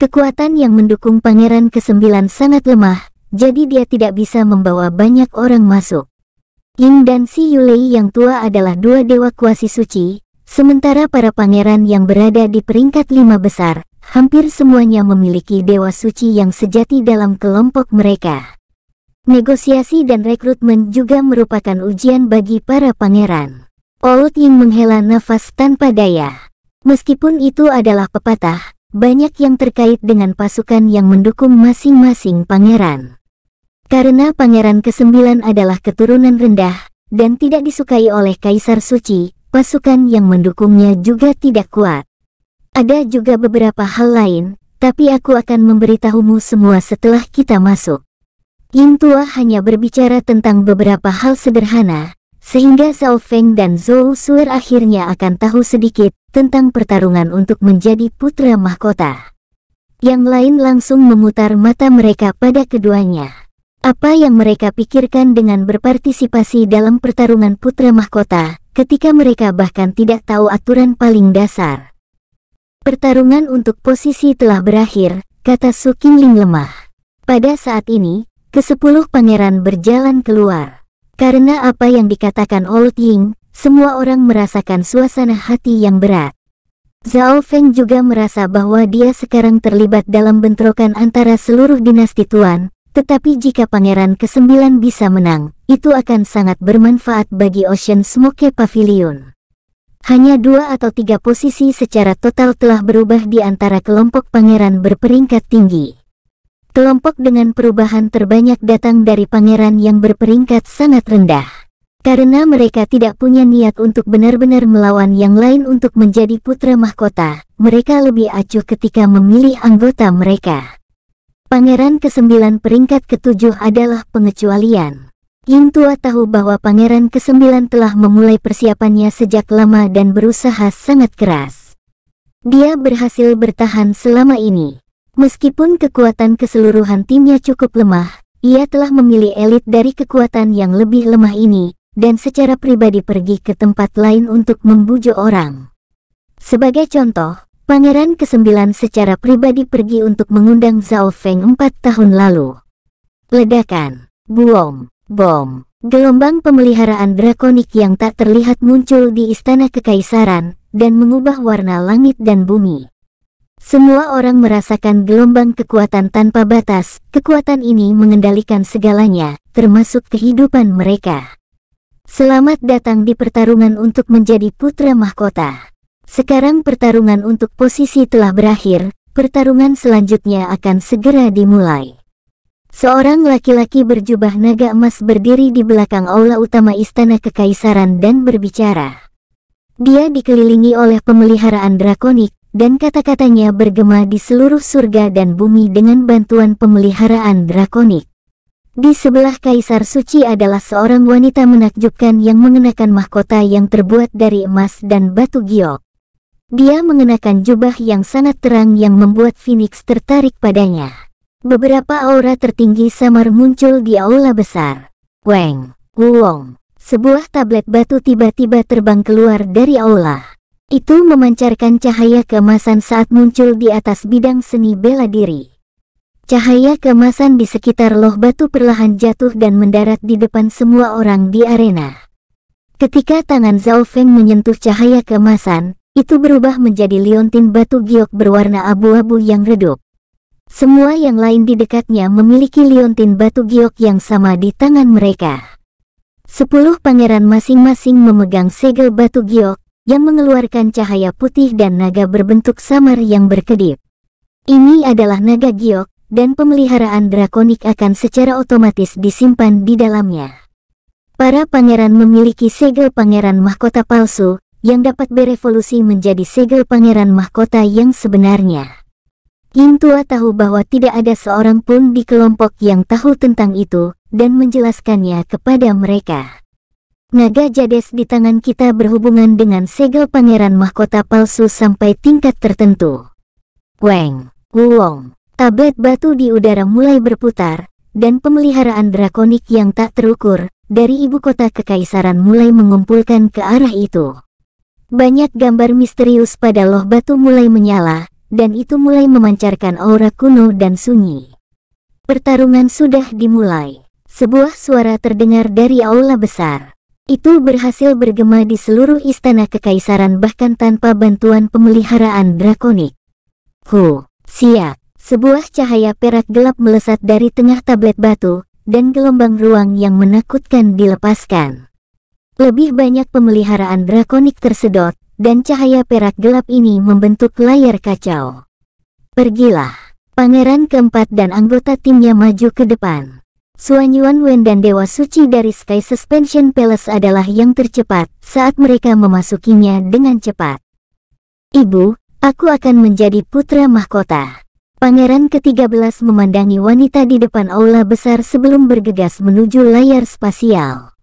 Kekuatan yang mendukung Pangeran Kesembilan sangat lemah, jadi dia tidak bisa membawa banyak orang masuk. Ying dan Si Yulei yang tua adalah dua dewa kuasi suci, sementara para pangeran yang berada di peringkat lima besar, hampir semuanya memiliki dewa suci yang sejati dalam kelompok mereka. Negosiasi dan rekrutmen juga merupakan ujian bagi para pangeran. Old Ying menghela nafas tanpa daya. Meskipun itu adalah pepatah, banyak yang terkait dengan pasukan yang mendukung masing-masing pangeran. Karena pangeran ke-9 adalah keturunan rendah, dan tidak disukai oleh Kaisar Suci, pasukan yang mendukungnya juga tidak kuat. Ada juga beberapa hal lain, tapi aku akan memberitahumu semua setelah kita masuk. Ying Tua hanya berbicara tentang beberapa hal sederhana, sehingga Zhao Feng dan Zhou Suer akhirnya akan tahu sedikit tentang pertarungan untuk menjadi putra mahkota. Yang lain langsung memutar mata mereka pada keduanya. Apa yang mereka pikirkan dengan berpartisipasi dalam pertarungan putra mahkota, ketika mereka bahkan tidak tahu aturan paling dasar. Pertarungan untuk posisi telah berakhir, kata Su Qingling lemah. Pada saat ini, kesepuluh pangeran berjalan keluar. Karena apa yang dikatakan Old Ying, semua orang merasakan suasana hati yang berat. Zhao Feng juga merasa bahwa dia sekarang terlibat dalam bentrokan antara seluruh dinasti Tuan, tetapi jika Pangeran ke-9 bisa menang, itu akan sangat bermanfaat bagi Ocean Smoke Pavilion. Hanya dua atau tiga posisi secara total telah berubah di antara kelompok pangeran berperingkat tinggi kelompok dengan perubahan terbanyak datang dari pangeran yang berperingkat sangat rendah. Karena mereka tidak punya niat untuk benar-benar melawan yang lain untuk menjadi putra mahkota, mereka lebih acuh ketika memilih anggota mereka. Pangeran ke-9 peringkat ke-7 adalah pengecualian. Yin Tua tahu bahwa pangeran ke-9 telah memulai persiapannya sejak lama dan berusaha sangat keras. Dia berhasil bertahan selama ini. Meskipun kekuatan keseluruhan timnya cukup lemah, ia telah memilih elit dari kekuatan yang lebih lemah ini, dan secara pribadi pergi ke tempat lain untuk membujuk orang. Sebagai contoh, Pangeran ke-9 secara pribadi pergi untuk mengundang Zhao Feng empat tahun lalu. Ledakan, buom, bom, gelombang pemeliharaan drakonik yang tak terlihat muncul di istana kekaisaran, dan mengubah warna langit dan bumi. Semua orang merasakan gelombang kekuatan tanpa batas, kekuatan ini mengendalikan segalanya, termasuk kehidupan mereka. Selamat datang di pertarungan untuk menjadi putra mahkota. Sekarang pertarungan untuk posisi telah berakhir, pertarungan selanjutnya akan segera dimulai. Seorang laki-laki berjubah naga emas berdiri di belakang aula utama istana kekaisaran dan berbicara. Dia dikelilingi oleh pemeliharaan drakonik, dan kata-katanya bergema di seluruh surga dan bumi dengan bantuan pemeliharaan drakonik. Di sebelah kaisar suci adalah seorang wanita menakjubkan yang mengenakan mahkota yang terbuat dari emas dan batu giok. Dia mengenakan jubah yang sangat terang yang membuat Phoenix tertarik padanya. Beberapa aura tertinggi samar muncul di aula besar. Wang, Wuong, sebuah tablet batu tiba-tiba terbang keluar dari aula. Itu memancarkan cahaya kemasan saat muncul di atas bidang seni bela diri. Cahaya kemasan di sekitar loh batu perlahan jatuh dan mendarat di depan semua orang di arena. Ketika tangan Zhao Feng menyentuh cahaya kemasan, itu berubah menjadi liontin batu giok berwarna abu-abu yang redup. Semua yang lain di dekatnya memiliki liontin batu giok yang sama di tangan mereka. Sepuluh pangeran masing-masing memegang segel batu giok, yang mengeluarkan cahaya putih dan naga berbentuk samar yang berkedip. Ini adalah naga giok, dan pemeliharaan drakonik akan secara otomatis disimpan di dalamnya. Para pangeran memiliki segel pangeran mahkota palsu, yang dapat berevolusi menjadi segel pangeran mahkota yang sebenarnya. Kim tahu bahwa tidak ada seorang pun di kelompok yang tahu tentang itu, dan menjelaskannya kepada mereka. Naga Jades di tangan kita berhubungan dengan segel pangeran mahkota palsu sampai tingkat tertentu. Weng, Wuong, tablet batu di udara mulai berputar, dan pemeliharaan drakonik yang tak terukur, dari ibu kota kekaisaran mulai mengumpulkan ke arah itu. Banyak gambar misterius pada loh batu mulai menyala, dan itu mulai memancarkan aura kuno dan sunyi. Pertarungan sudah dimulai. Sebuah suara terdengar dari aula besar itu berhasil bergema di seluruh istana kekaisaran bahkan tanpa bantuan pemeliharaan drakonik. Hu, siap. sebuah cahaya perak gelap melesat dari tengah tablet batu, dan gelombang ruang yang menakutkan dilepaskan. Lebih banyak pemeliharaan drakonik tersedot, dan cahaya perak gelap ini membentuk layar kacau. Pergilah, pangeran keempat dan anggota timnya maju ke depan. Suan Yuan Wen dan Dewa Suci dari Sky Suspension Palace adalah yang tercepat saat mereka memasukinya dengan cepat. Ibu, aku akan menjadi putra mahkota. Pangeran ke-13 memandangi wanita di depan aula besar sebelum bergegas menuju layar spasial.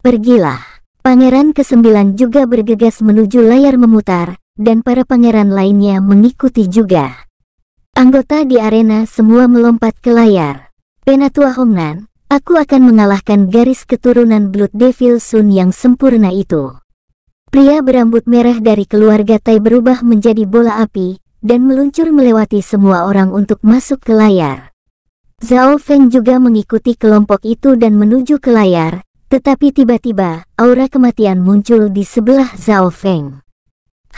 Pergilah. Pangeran ke-9 juga bergegas menuju layar memutar, dan para pangeran lainnya mengikuti juga. Anggota di arena semua melompat ke layar. Penatua Hongnan, aku akan mengalahkan garis keturunan Blood Devil Sun yang sempurna itu. Pria berambut merah dari keluarga Tai berubah menjadi bola api, dan meluncur melewati semua orang untuk masuk ke layar. Zhao Feng juga mengikuti kelompok itu dan menuju ke layar, tetapi tiba-tiba, aura kematian muncul di sebelah Zhao Feng.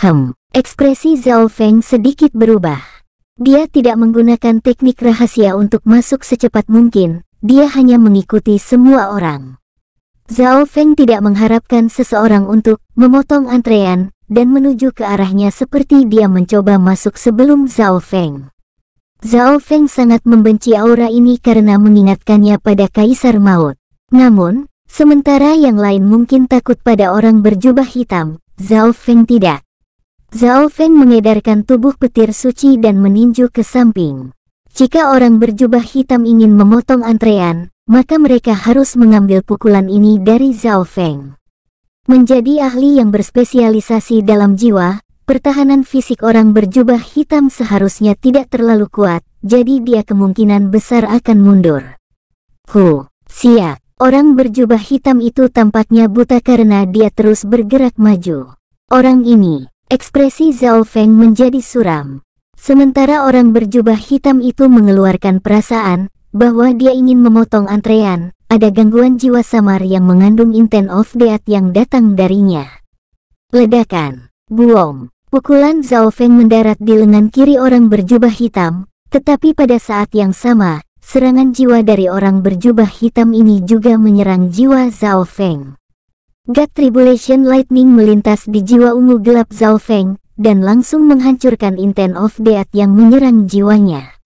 Hem, ekspresi Zhao Feng sedikit berubah. Dia tidak menggunakan teknik rahasia untuk masuk secepat mungkin, dia hanya mengikuti semua orang. Zhao Feng tidak mengharapkan seseorang untuk memotong antrean dan menuju ke arahnya seperti dia mencoba masuk sebelum Zhao Feng. Zhao Feng sangat membenci aura ini karena mengingatkannya pada Kaisar Maut. Namun, sementara yang lain mungkin takut pada orang berjubah hitam, Zhao Feng tidak. Zhao Feng mengedarkan tubuh petir suci dan meninju ke samping. Jika orang berjubah hitam ingin memotong antrean, maka mereka harus mengambil pukulan ini dari Zhao Feng. Menjadi ahli yang berspesialisasi dalam jiwa, pertahanan fisik orang berjubah hitam seharusnya tidak terlalu kuat, jadi dia kemungkinan besar akan mundur. Hu, siap. Orang berjubah hitam itu tampaknya buta karena dia terus bergerak maju. Orang ini, Ekspresi Zhao Feng menjadi suram. Sementara orang berjubah hitam itu mengeluarkan perasaan bahwa dia ingin memotong antrean, ada gangguan jiwa samar yang mengandung intent of death yang datang darinya. Ledakan, buom, pukulan Zhao Feng mendarat di lengan kiri orang berjubah hitam, tetapi pada saat yang sama, serangan jiwa dari orang berjubah hitam ini juga menyerang jiwa Zhao Feng. God Tribulation Lightning melintas di jiwa ungu gelap Zhao Feng, dan langsung menghancurkan Intent of Death yang menyerang jiwanya.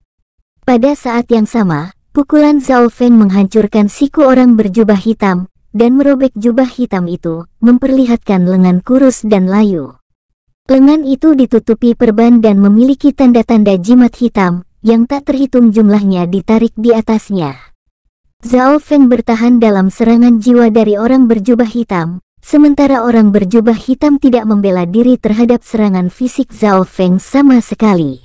Pada saat yang sama, pukulan Zhao Feng menghancurkan siku orang berjubah hitam, dan merobek jubah hitam itu, memperlihatkan lengan kurus dan layu. Lengan itu ditutupi perban dan memiliki tanda-tanda jimat hitam, yang tak terhitung jumlahnya ditarik di atasnya. Zhao Feng bertahan dalam serangan jiwa dari orang berjubah hitam, sementara orang berjubah hitam tidak membela diri terhadap serangan fisik Zhao Feng sama sekali.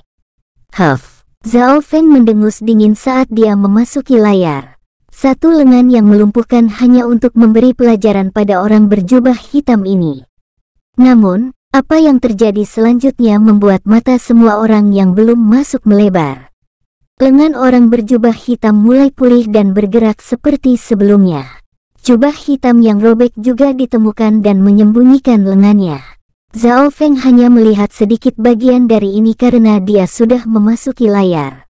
Huff! Zhao Feng mendengus dingin saat dia memasuki layar. Satu lengan yang melumpuhkan hanya untuk memberi pelajaran pada orang berjubah hitam ini. Namun, apa yang terjadi selanjutnya membuat mata semua orang yang belum masuk melebar. Lengan orang berjubah hitam mulai pulih dan bergerak seperti sebelumnya. Jubah hitam yang robek juga ditemukan dan menyembunyikan lengannya. Zhao Feng hanya melihat sedikit bagian dari ini karena dia sudah memasuki layar.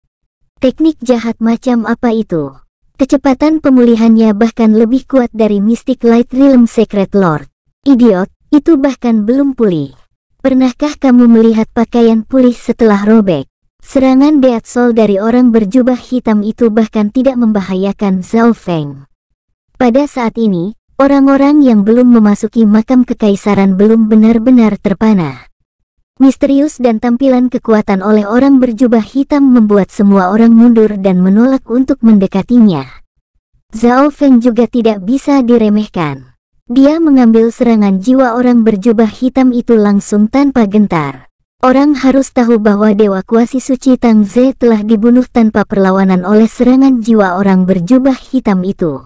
Teknik jahat macam apa itu? Kecepatan pemulihannya bahkan lebih kuat dari Mystic Light Realm Secret Lord. Idiot, itu bahkan belum pulih. Pernahkah kamu melihat pakaian pulih setelah robek? Serangan Soul dari orang berjubah hitam itu bahkan tidak membahayakan Zhao Feng. Pada saat ini, orang-orang yang belum memasuki makam kekaisaran belum benar-benar terpana. Misterius dan tampilan kekuatan oleh orang berjubah hitam membuat semua orang mundur dan menolak untuk mendekatinya. Zhao Feng juga tidak bisa diremehkan. Dia mengambil serangan jiwa orang berjubah hitam itu langsung tanpa gentar. Orang harus tahu bahwa Dewa Kuasi Suci Tang Ze telah dibunuh tanpa perlawanan oleh serangan jiwa orang berjubah hitam itu.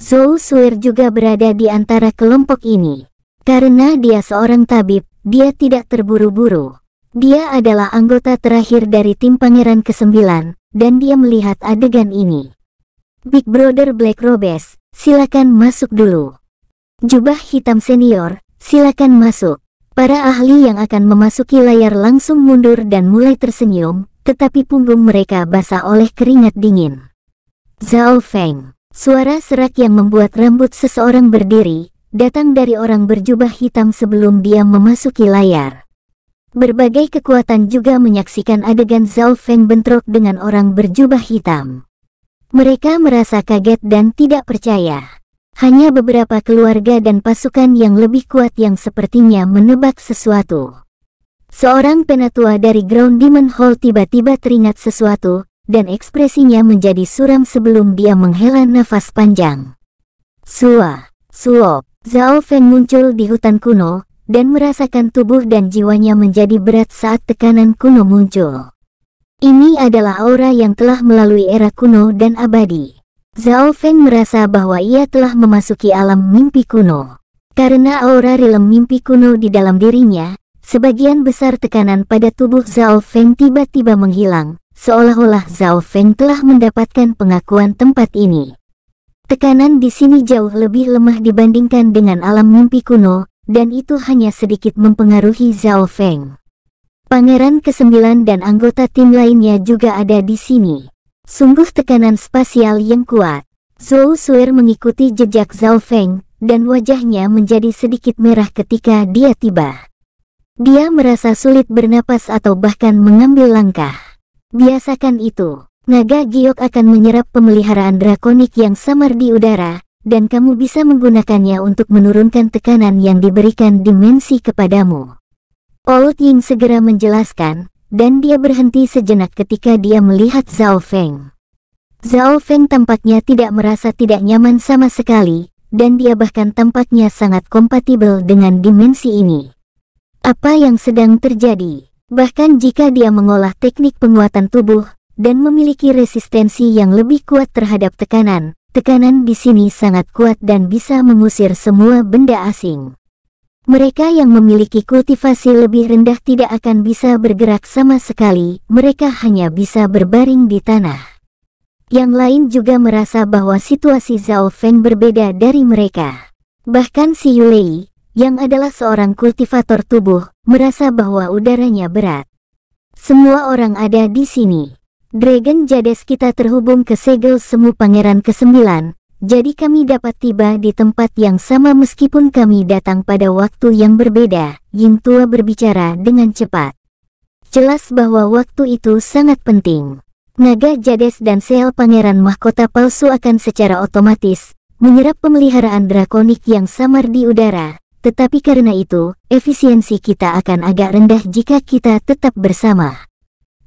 Zhou Suir juga berada di antara kelompok ini. Karena dia seorang tabib, dia tidak terburu-buru. Dia adalah anggota terakhir dari tim Pangeran ke-9, dan dia melihat adegan ini. Big Brother Black Robes, silakan masuk dulu. Jubah hitam senior, silakan masuk. Para ahli yang akan memasuki layar langsung mundur dan mulai tersenyum, tetapi punggung mereka basah oleh keringat dingin. Zhao Feng, suara serak yang membuat rambut seseorang berdiri, datang dari orang berjubah hitam sebelum dia memasuki layar. Berbagai kekuatan juga menyaksikan adegan Zhao Feng bentrok dengan orang berjubah hitam. Mereka merasa kaget dan tidak percaya. Hanya beberapa keluarga dan pasukan yang lebih kuat yang sepertinya menebak sesuatu. Seorang penatua dari Ground Demon Hall tiba-tiba teringat sesuatu, dan ekspresinya menjadi suram sebelum dia menghela nafas panjang. Sua, suop, Zhao Feng muncul di hutan kuno, dan merasakan tubuh dan jiwanya menjadi berat saat tekanan kuno muncul. Ini adalah aura yang telah melalui era kuno dan abadi. Zhao Feng merasa bahwa ia telah memasuki alam mimpi kuno. Karena aura realem mimpi kuno di dalam dirinya, sebagian besar tekanan pada tubuh Zhao Feng tiba-tiba menghilang, seolah-olah Zhao Feng telah mendapatkan pengakuan tempat ini. Tekanan di sini jauh lebih lemah dibandingkan dengan alam mimpi kuno, dan itu hanya sedikit mempengaruhi Zhao Feng. Pangeran ke-9 dan anggota tim lainnya juga ada di sini. Sungguh tekanan spasial yang kuat. Zhou Suer mengikuti jejak Zhao Feng, dan wajahnya menjadi sedikit merah ketika dia tiba. Dia merasa sulit bernapas atau bahkan mengambil langkah. Biasakan itu, naga giok akan menyerap pemeliharaan drakonik yang samar di udara, dan kamu bisa menggunakannya untuk menurunkan tekanan yang diberikan dimensi kepadamu. Old Ying segera menjelaskan, dan dia berhenti sejenak ketika dia melihat Zhao Feng. Zhao Feng tampaknya tidak merasa tidak nyaman sama sekali, dan dia bahkan tampaknya sangat kompatibel dengan dimensi ini. Apa yang sedang terjadi? Bahkan jika dia mengolah teknik penguatan tubuh dan memiliki resistensi yang lebih kuat terhadap tekanan, tekanan di sini sangat kuat dan bisa mengusir semua benda asing. Mereka yang memiliki kultivasi lebih rendah tidak akan bisa bergerak sama sekali, mereka hanya bisa berbaring di tanah. Yang lain juga merasa bahwa situasi Zhao Feng berbeda dari mereka. Bahkan si Yulei, yang adalah seorang kultivator tubuh, merasa bahwa udaranya berat. Semua orang ada di sini. Dragon Jades kita terhubung ke segel semu pangeran ke-9, jadi kami dapat tiba di tempat yang sama meskipun kami datang pada waktu yang berbeda, Yin Tua berbicara dengan cepat. Jelas bahwa waktu itu sangat penting. Naga Jades dan sel pangeran mahkota palsu akan secara otomatis menyerap pemeliharaan drakonik yang samar di udara, tetapi karena itu, efisiensi kita akan agak rendah jika kita tetap bersama.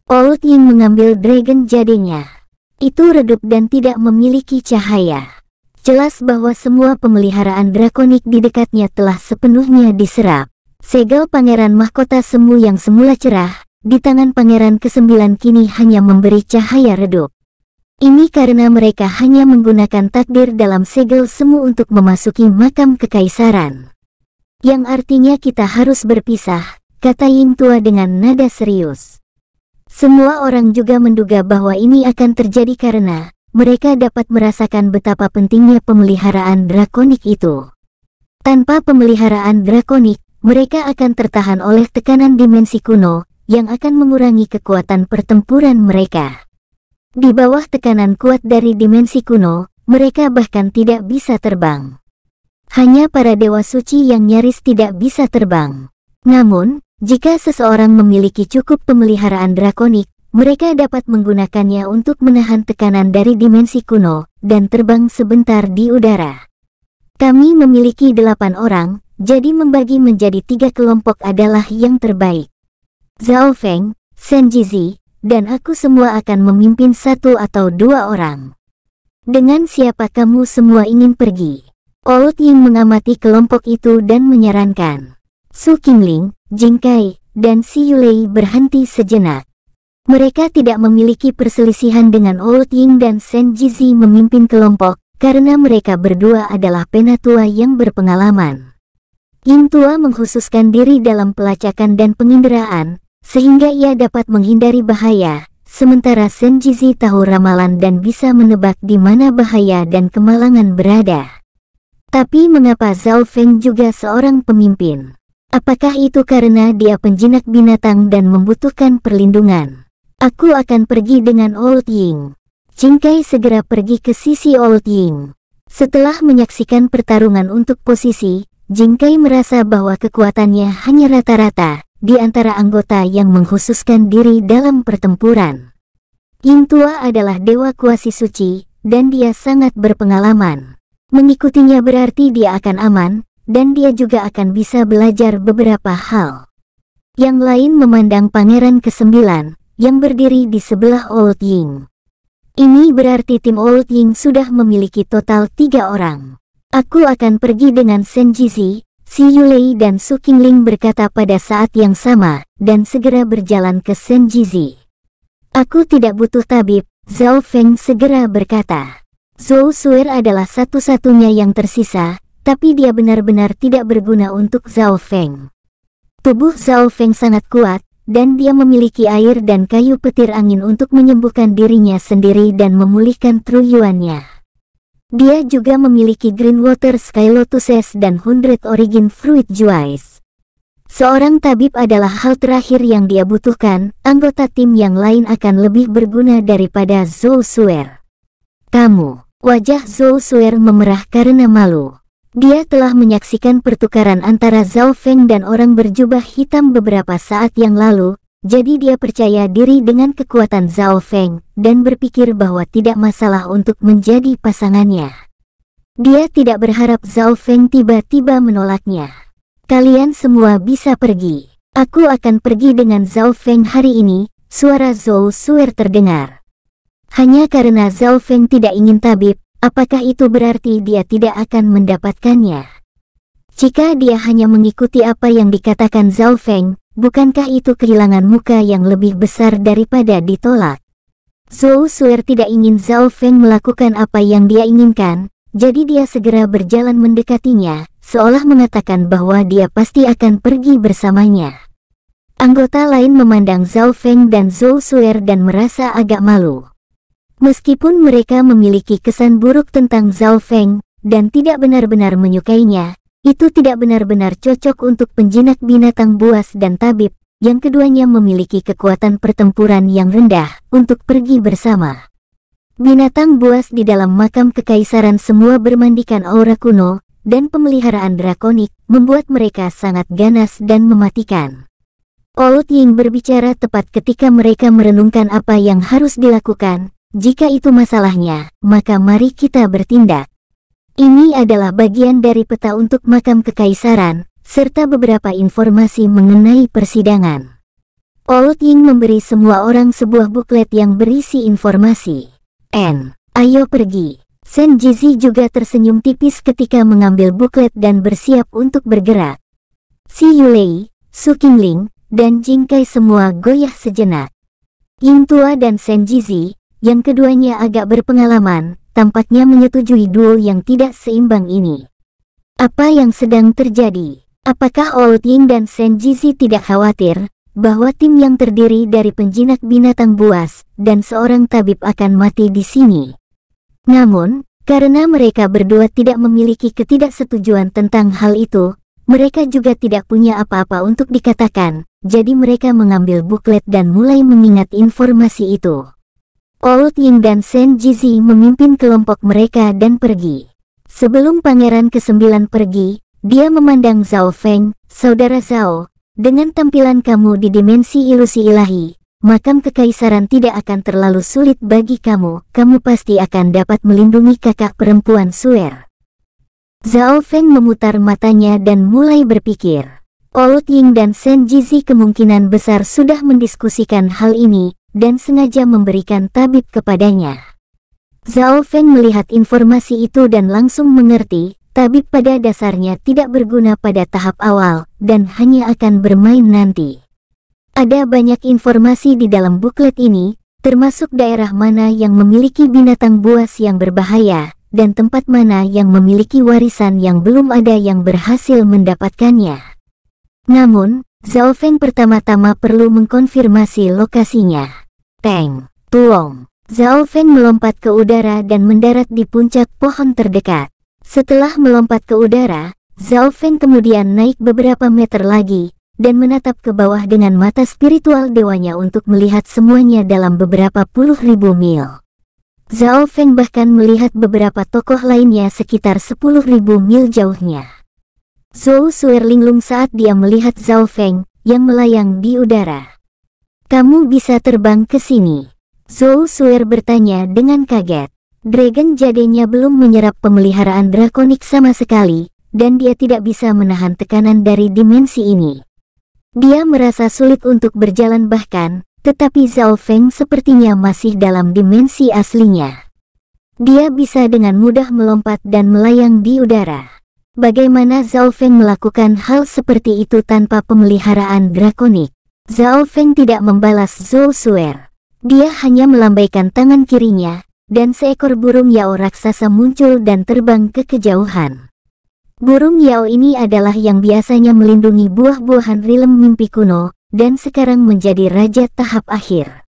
Old Ying mengambil dragon jadinya. Itu redup dan tidak memiliki cahaya. Jelas bahwa semua pemeliharaan drakonik di dekatnya telah sepenuhnya diserap. Segel pangeran mahkota semu yang semula cerah, di tangan pangeran kesembilan kini hanya memberi cahaya redup. Ini karena mereka hanya menggunakan takdir dalam segel semu untuk memasuki makam kekaisaran. Yang artinya kita harus berpisah, kata Ying Tua dengan nada serius. Semua orang juga menduga bahwa ini akan terjadi karena, mereka dapat merasakan betapa pentingnya pemeliharaan drakonik itu. Tanpa pemeliharaan drakonik, mereka akan tertahan oleh tekanan dimensi kuno yang akan mengurangi kekuatan pertempuran mereka. Di bawah tekanan kuat dari dimensi kuno, mereka bahkan tidak bisa terbang. Hanya para dewa suci yang nyaris tidak bisa terbang. Namun, jika seseorang memiliki cukup pemeliharaan drakonik, mereka dapat menggunakannya untuk menahan tekanan dari dimensi kuno dan terbang sebentar di udara. Kami memiliki delapan orang, jadi membagi menjadi tiga kelompok adalah yang terbaik. Zhao Feng, Shen Jizi, dan aku semua akan memimpin satu atau dua orang. Dengan siapa kamu semua ingin pergi? Old Ying mengamati kelompok itu dan menyarankan. Su Qingling, Jing Kai, dan Si Yulei berhenti sejenak. Mereka tidak memiliki perselisihan dengan Old Ying dan Shen Jizi memimpin kelompok, karena mereka berdua adalah penatua yang berpengalaman. Ying Tua menghususkan diri dalam pelacakan dan penginderaan, sehingga ia dapat menghindari bahaya, sementara Shen Jizi tahu ramalan dan bisa menebak di mana bahaya dan kemalangan berada. Tapi mengapa Zhao Feng juga seorang pemimpin? Apakah itu karena dia penjinak binatang dan membutuhkan perlindungan? Aku akan pergi dengan Old Ying. Jingkai segera pergi ke sisi Old Ying. Setelah menyaksikan pertarungan untuk posisi, Jingkai merasa bahwa kekuatannya hanya rata-rata di antara anggota yang menghususkan diri dalam pertempuran. Ying Tua adalah dewa kuasi suci, dan dia sangat berpengalaman. Mengikutinya berarti dia akan aman, dan dia juga akan bisa belajar beberapa hal. Yang lain memandang Pangeran Kesembilan, yang berdiri di sebelah Old Ying. Ini berarti tim Old Ying sudah memiliki total tiga orang. Aku akan pergi dengan Jizi, Si Yulei dan Su Qingling berkata pada saat yang sama, dan segera berjalan ke Jizi. Aku tidak butuh tabib, Zhao Feng segera berkata. Zhou Suer adalah satu-satunya yang tersisa, tapi dia benar-benar tidak berguna untuk Zhao Feng. Tubuh Zhao Feng sangat kuat, dan dia memiliki air dan kayu petir angin untuk menyembuhkan dirinya sendiri dan memulihkan truyuannya. Dia juga memiliki green water, Sky Lotuses dan Hundred Origin Fruit Juice. Seorang tabib adalah hal terakhir yang dia butuhkan, anggota tim yang lain akan lebih berguna daripada Zhou Suer. Kamu, wajah Zhou Suer memerah karena malu. Dia telah menyaksikan pertukaran antara Zhao Feng dan orang berjubah hitam beberapa saat yang lalu, jadi dia percaya diri dengan kekuatan Zhao Feng dan berpikir bahwa tidak masalah untuk menjadi pasangannya. Dia tidak berharap Zhao Feng tiba-tiba menolaknya. Kalian semua bisa pergi. Aku akan pergi dengan Zhao Feng hari ini, suara Zhou Suer terdengar. Hanya karena Zhao Feng tidak ingin tabib, Apakah itu berarti dia tidak akan mendapatkannya? Jika dia hanya mengikuti apa yang dikatakan Zhao Feng, bukankah itu kehilangan muka yang lebih besar daripada ditolak? Zhou Suer tidak ingin Zhao Feng melakukan apa yang dia inginkan, jadi dia segera berjalan mendekatinya, seolah mengatakan bahwa dia pasti akan pergi bersamanya. Anggota lain memandang Zhao Feng dan Zhou Suer dan merasa agak malu. Meskipun mereka memiliki kesan buruk tentang Zhao Feng dan tidak benar-benar menyukainya, itu tidak benar-benar cocok untuk penjinak binatang buas dan tabib, yang keduanya memiliki kekuatan pertempuran yang rendah untuk pergi bersama. Binatang buas di dalam makam kekaisaran semua bermandikan aura kuno, dan pemeliharaan drakonik membuat mereka sangat ganas dan mematikan. Old Ying berbicara tepat ketika mereka merenungkan apa yang harus dilakukan, jika itu masalahnya, maka mari kita bertindak. Ini adalah bagian dari peta untuk makam kekaisaran, serta beberapa informasi mengenai persidangan. Old Ying memberi semua orang sebuah buklet yang berisi informasi. N. Ayo pergi. Sen Jizi juga tersenyum tipis ketika mengambil buklet dan bersiap untuk bergerak. Si Yulei, Su Qingling, dan Jingkai semua goyah sejenak. Ying Tua dan Sen Jizi, yang keduanya agak berpengalaman, tampaknya menyetujui duel yang tidak seimbang ini. Apa yang sedang terjadi? Apakah Old Ying dan Shen Jizi tidak khawatir bahwa tim yang terdiri dari penjinak binatang buas dan seorang tabib akan mati di sini? Namun, karena mereka berdua tidak memiliki ketidaksetujuan tentang hal itu, mereka juga tidak punya apa-apa untuk dikatakan, jadi mereka mengambil buklet dan mulai mengingat informasi itu. Old Ying dan Shen Jizi memimpin kelompok mereka dan pergi. Sebelum pangeran ke-9 pergi, dia memandang Zhao Feng, saudara Zhao, dengan tampilan kamu di dimensi ilusi ilahi, makam kekaisaran tidak akan terlalu sulit bagi kamu, kamu pasti akan dapat melindungi kakak perempuan Suer. Zhao Feng memutar matanya dan mulai berpikir. Old Ying dan Shen Jizi kemungkinan besar sudah mendiskusikan hal ini, dan sengaja memberikan tabib kepadanya. Zhao Feng melihat informasi itu dan langsung mengerti, tabib pada dasarnya tidak berguna pada tahap awal dan hanya akan bermain nanti. Ada banyak informasi di dalam buklet ini, termasuk daerah mana yang memiliki binatang buas yang berbahaya, dan tempat mana yang memiliki warisan yang belum ada yang berhasil mendapatkannya. Namun, Zhao Feng pertama-tama perlu mengkonfirmasi lokasinya. Teng, tuong. Zhao Feng melompat ke udara dan mendarat di puncak pohon terdekat. Setelah melompat ke udara, Zhao Feng kemudian naik beberapa meter lagi dan menatap ke bawah dengan mata spiritual dewanya untuk melihat semuanya dalam beberapa puluh ribu mil. Zhao Feng bahkan melihat beberapa tokoh lainnya sekitar sepuluh ribu mil jauhnya. Zhou Suer linglung saat dia melihat Zhao Feng yang melayang di udara. Kamu bisa terbang ke sini. Zhou Suer bertanya dengan kaget. Dragon jadinya belum menyerap pemeliharaan drakonik sama sekali, dan dia tidak bisa menahan tekanan dari dimensi ini. Dia merasa sulit untuk berjalan bahkan, tetapi Zhao Feng sepertinya masih dalam dimensi aslinya. Dia bisa dengan mudah melompat dan melayang di udara. Bagaimana Zhao Feng melakukan hal seperti itu tanpa pemeliharaan drakonik? Zhao Feng tidak membalas Zhou Suer. Dia hanya melambaikan tangan kirinya, dan seekor burung Yao raksasa muncul dan terbang ke kejauhan. Burung Yao ini adalah yang biasanya melindungi buah-buahan rilem mimpi kuno, dan sekarang menjadi raja tahap akhir.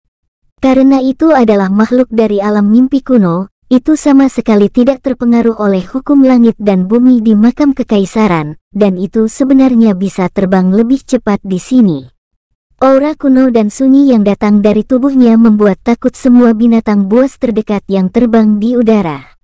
Karena itu adalah makhluk dari alam mimpi kuno, itu sama sekali tidak terpengaruh oleh hukum langit dan bumi di makam kekaisaran, dan itu sebenarnya bisa terbang lebih cepat di sini. Aura kuno dan sunyi yang datang dari tubuhnya membuat takut semua binatang buas terdekat yang terbang di udara.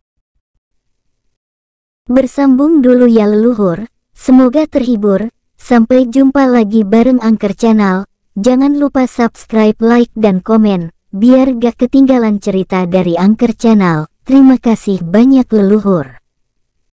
Bersambung dulu ya leluhur, semoga terhibur, sampai jumpa lagi bareng Angker Channel, jangan lupa subscribe, like, dan komen, biar gak ketinggalan cerita dari Angker Channel. Terima kasih banyak leluhur.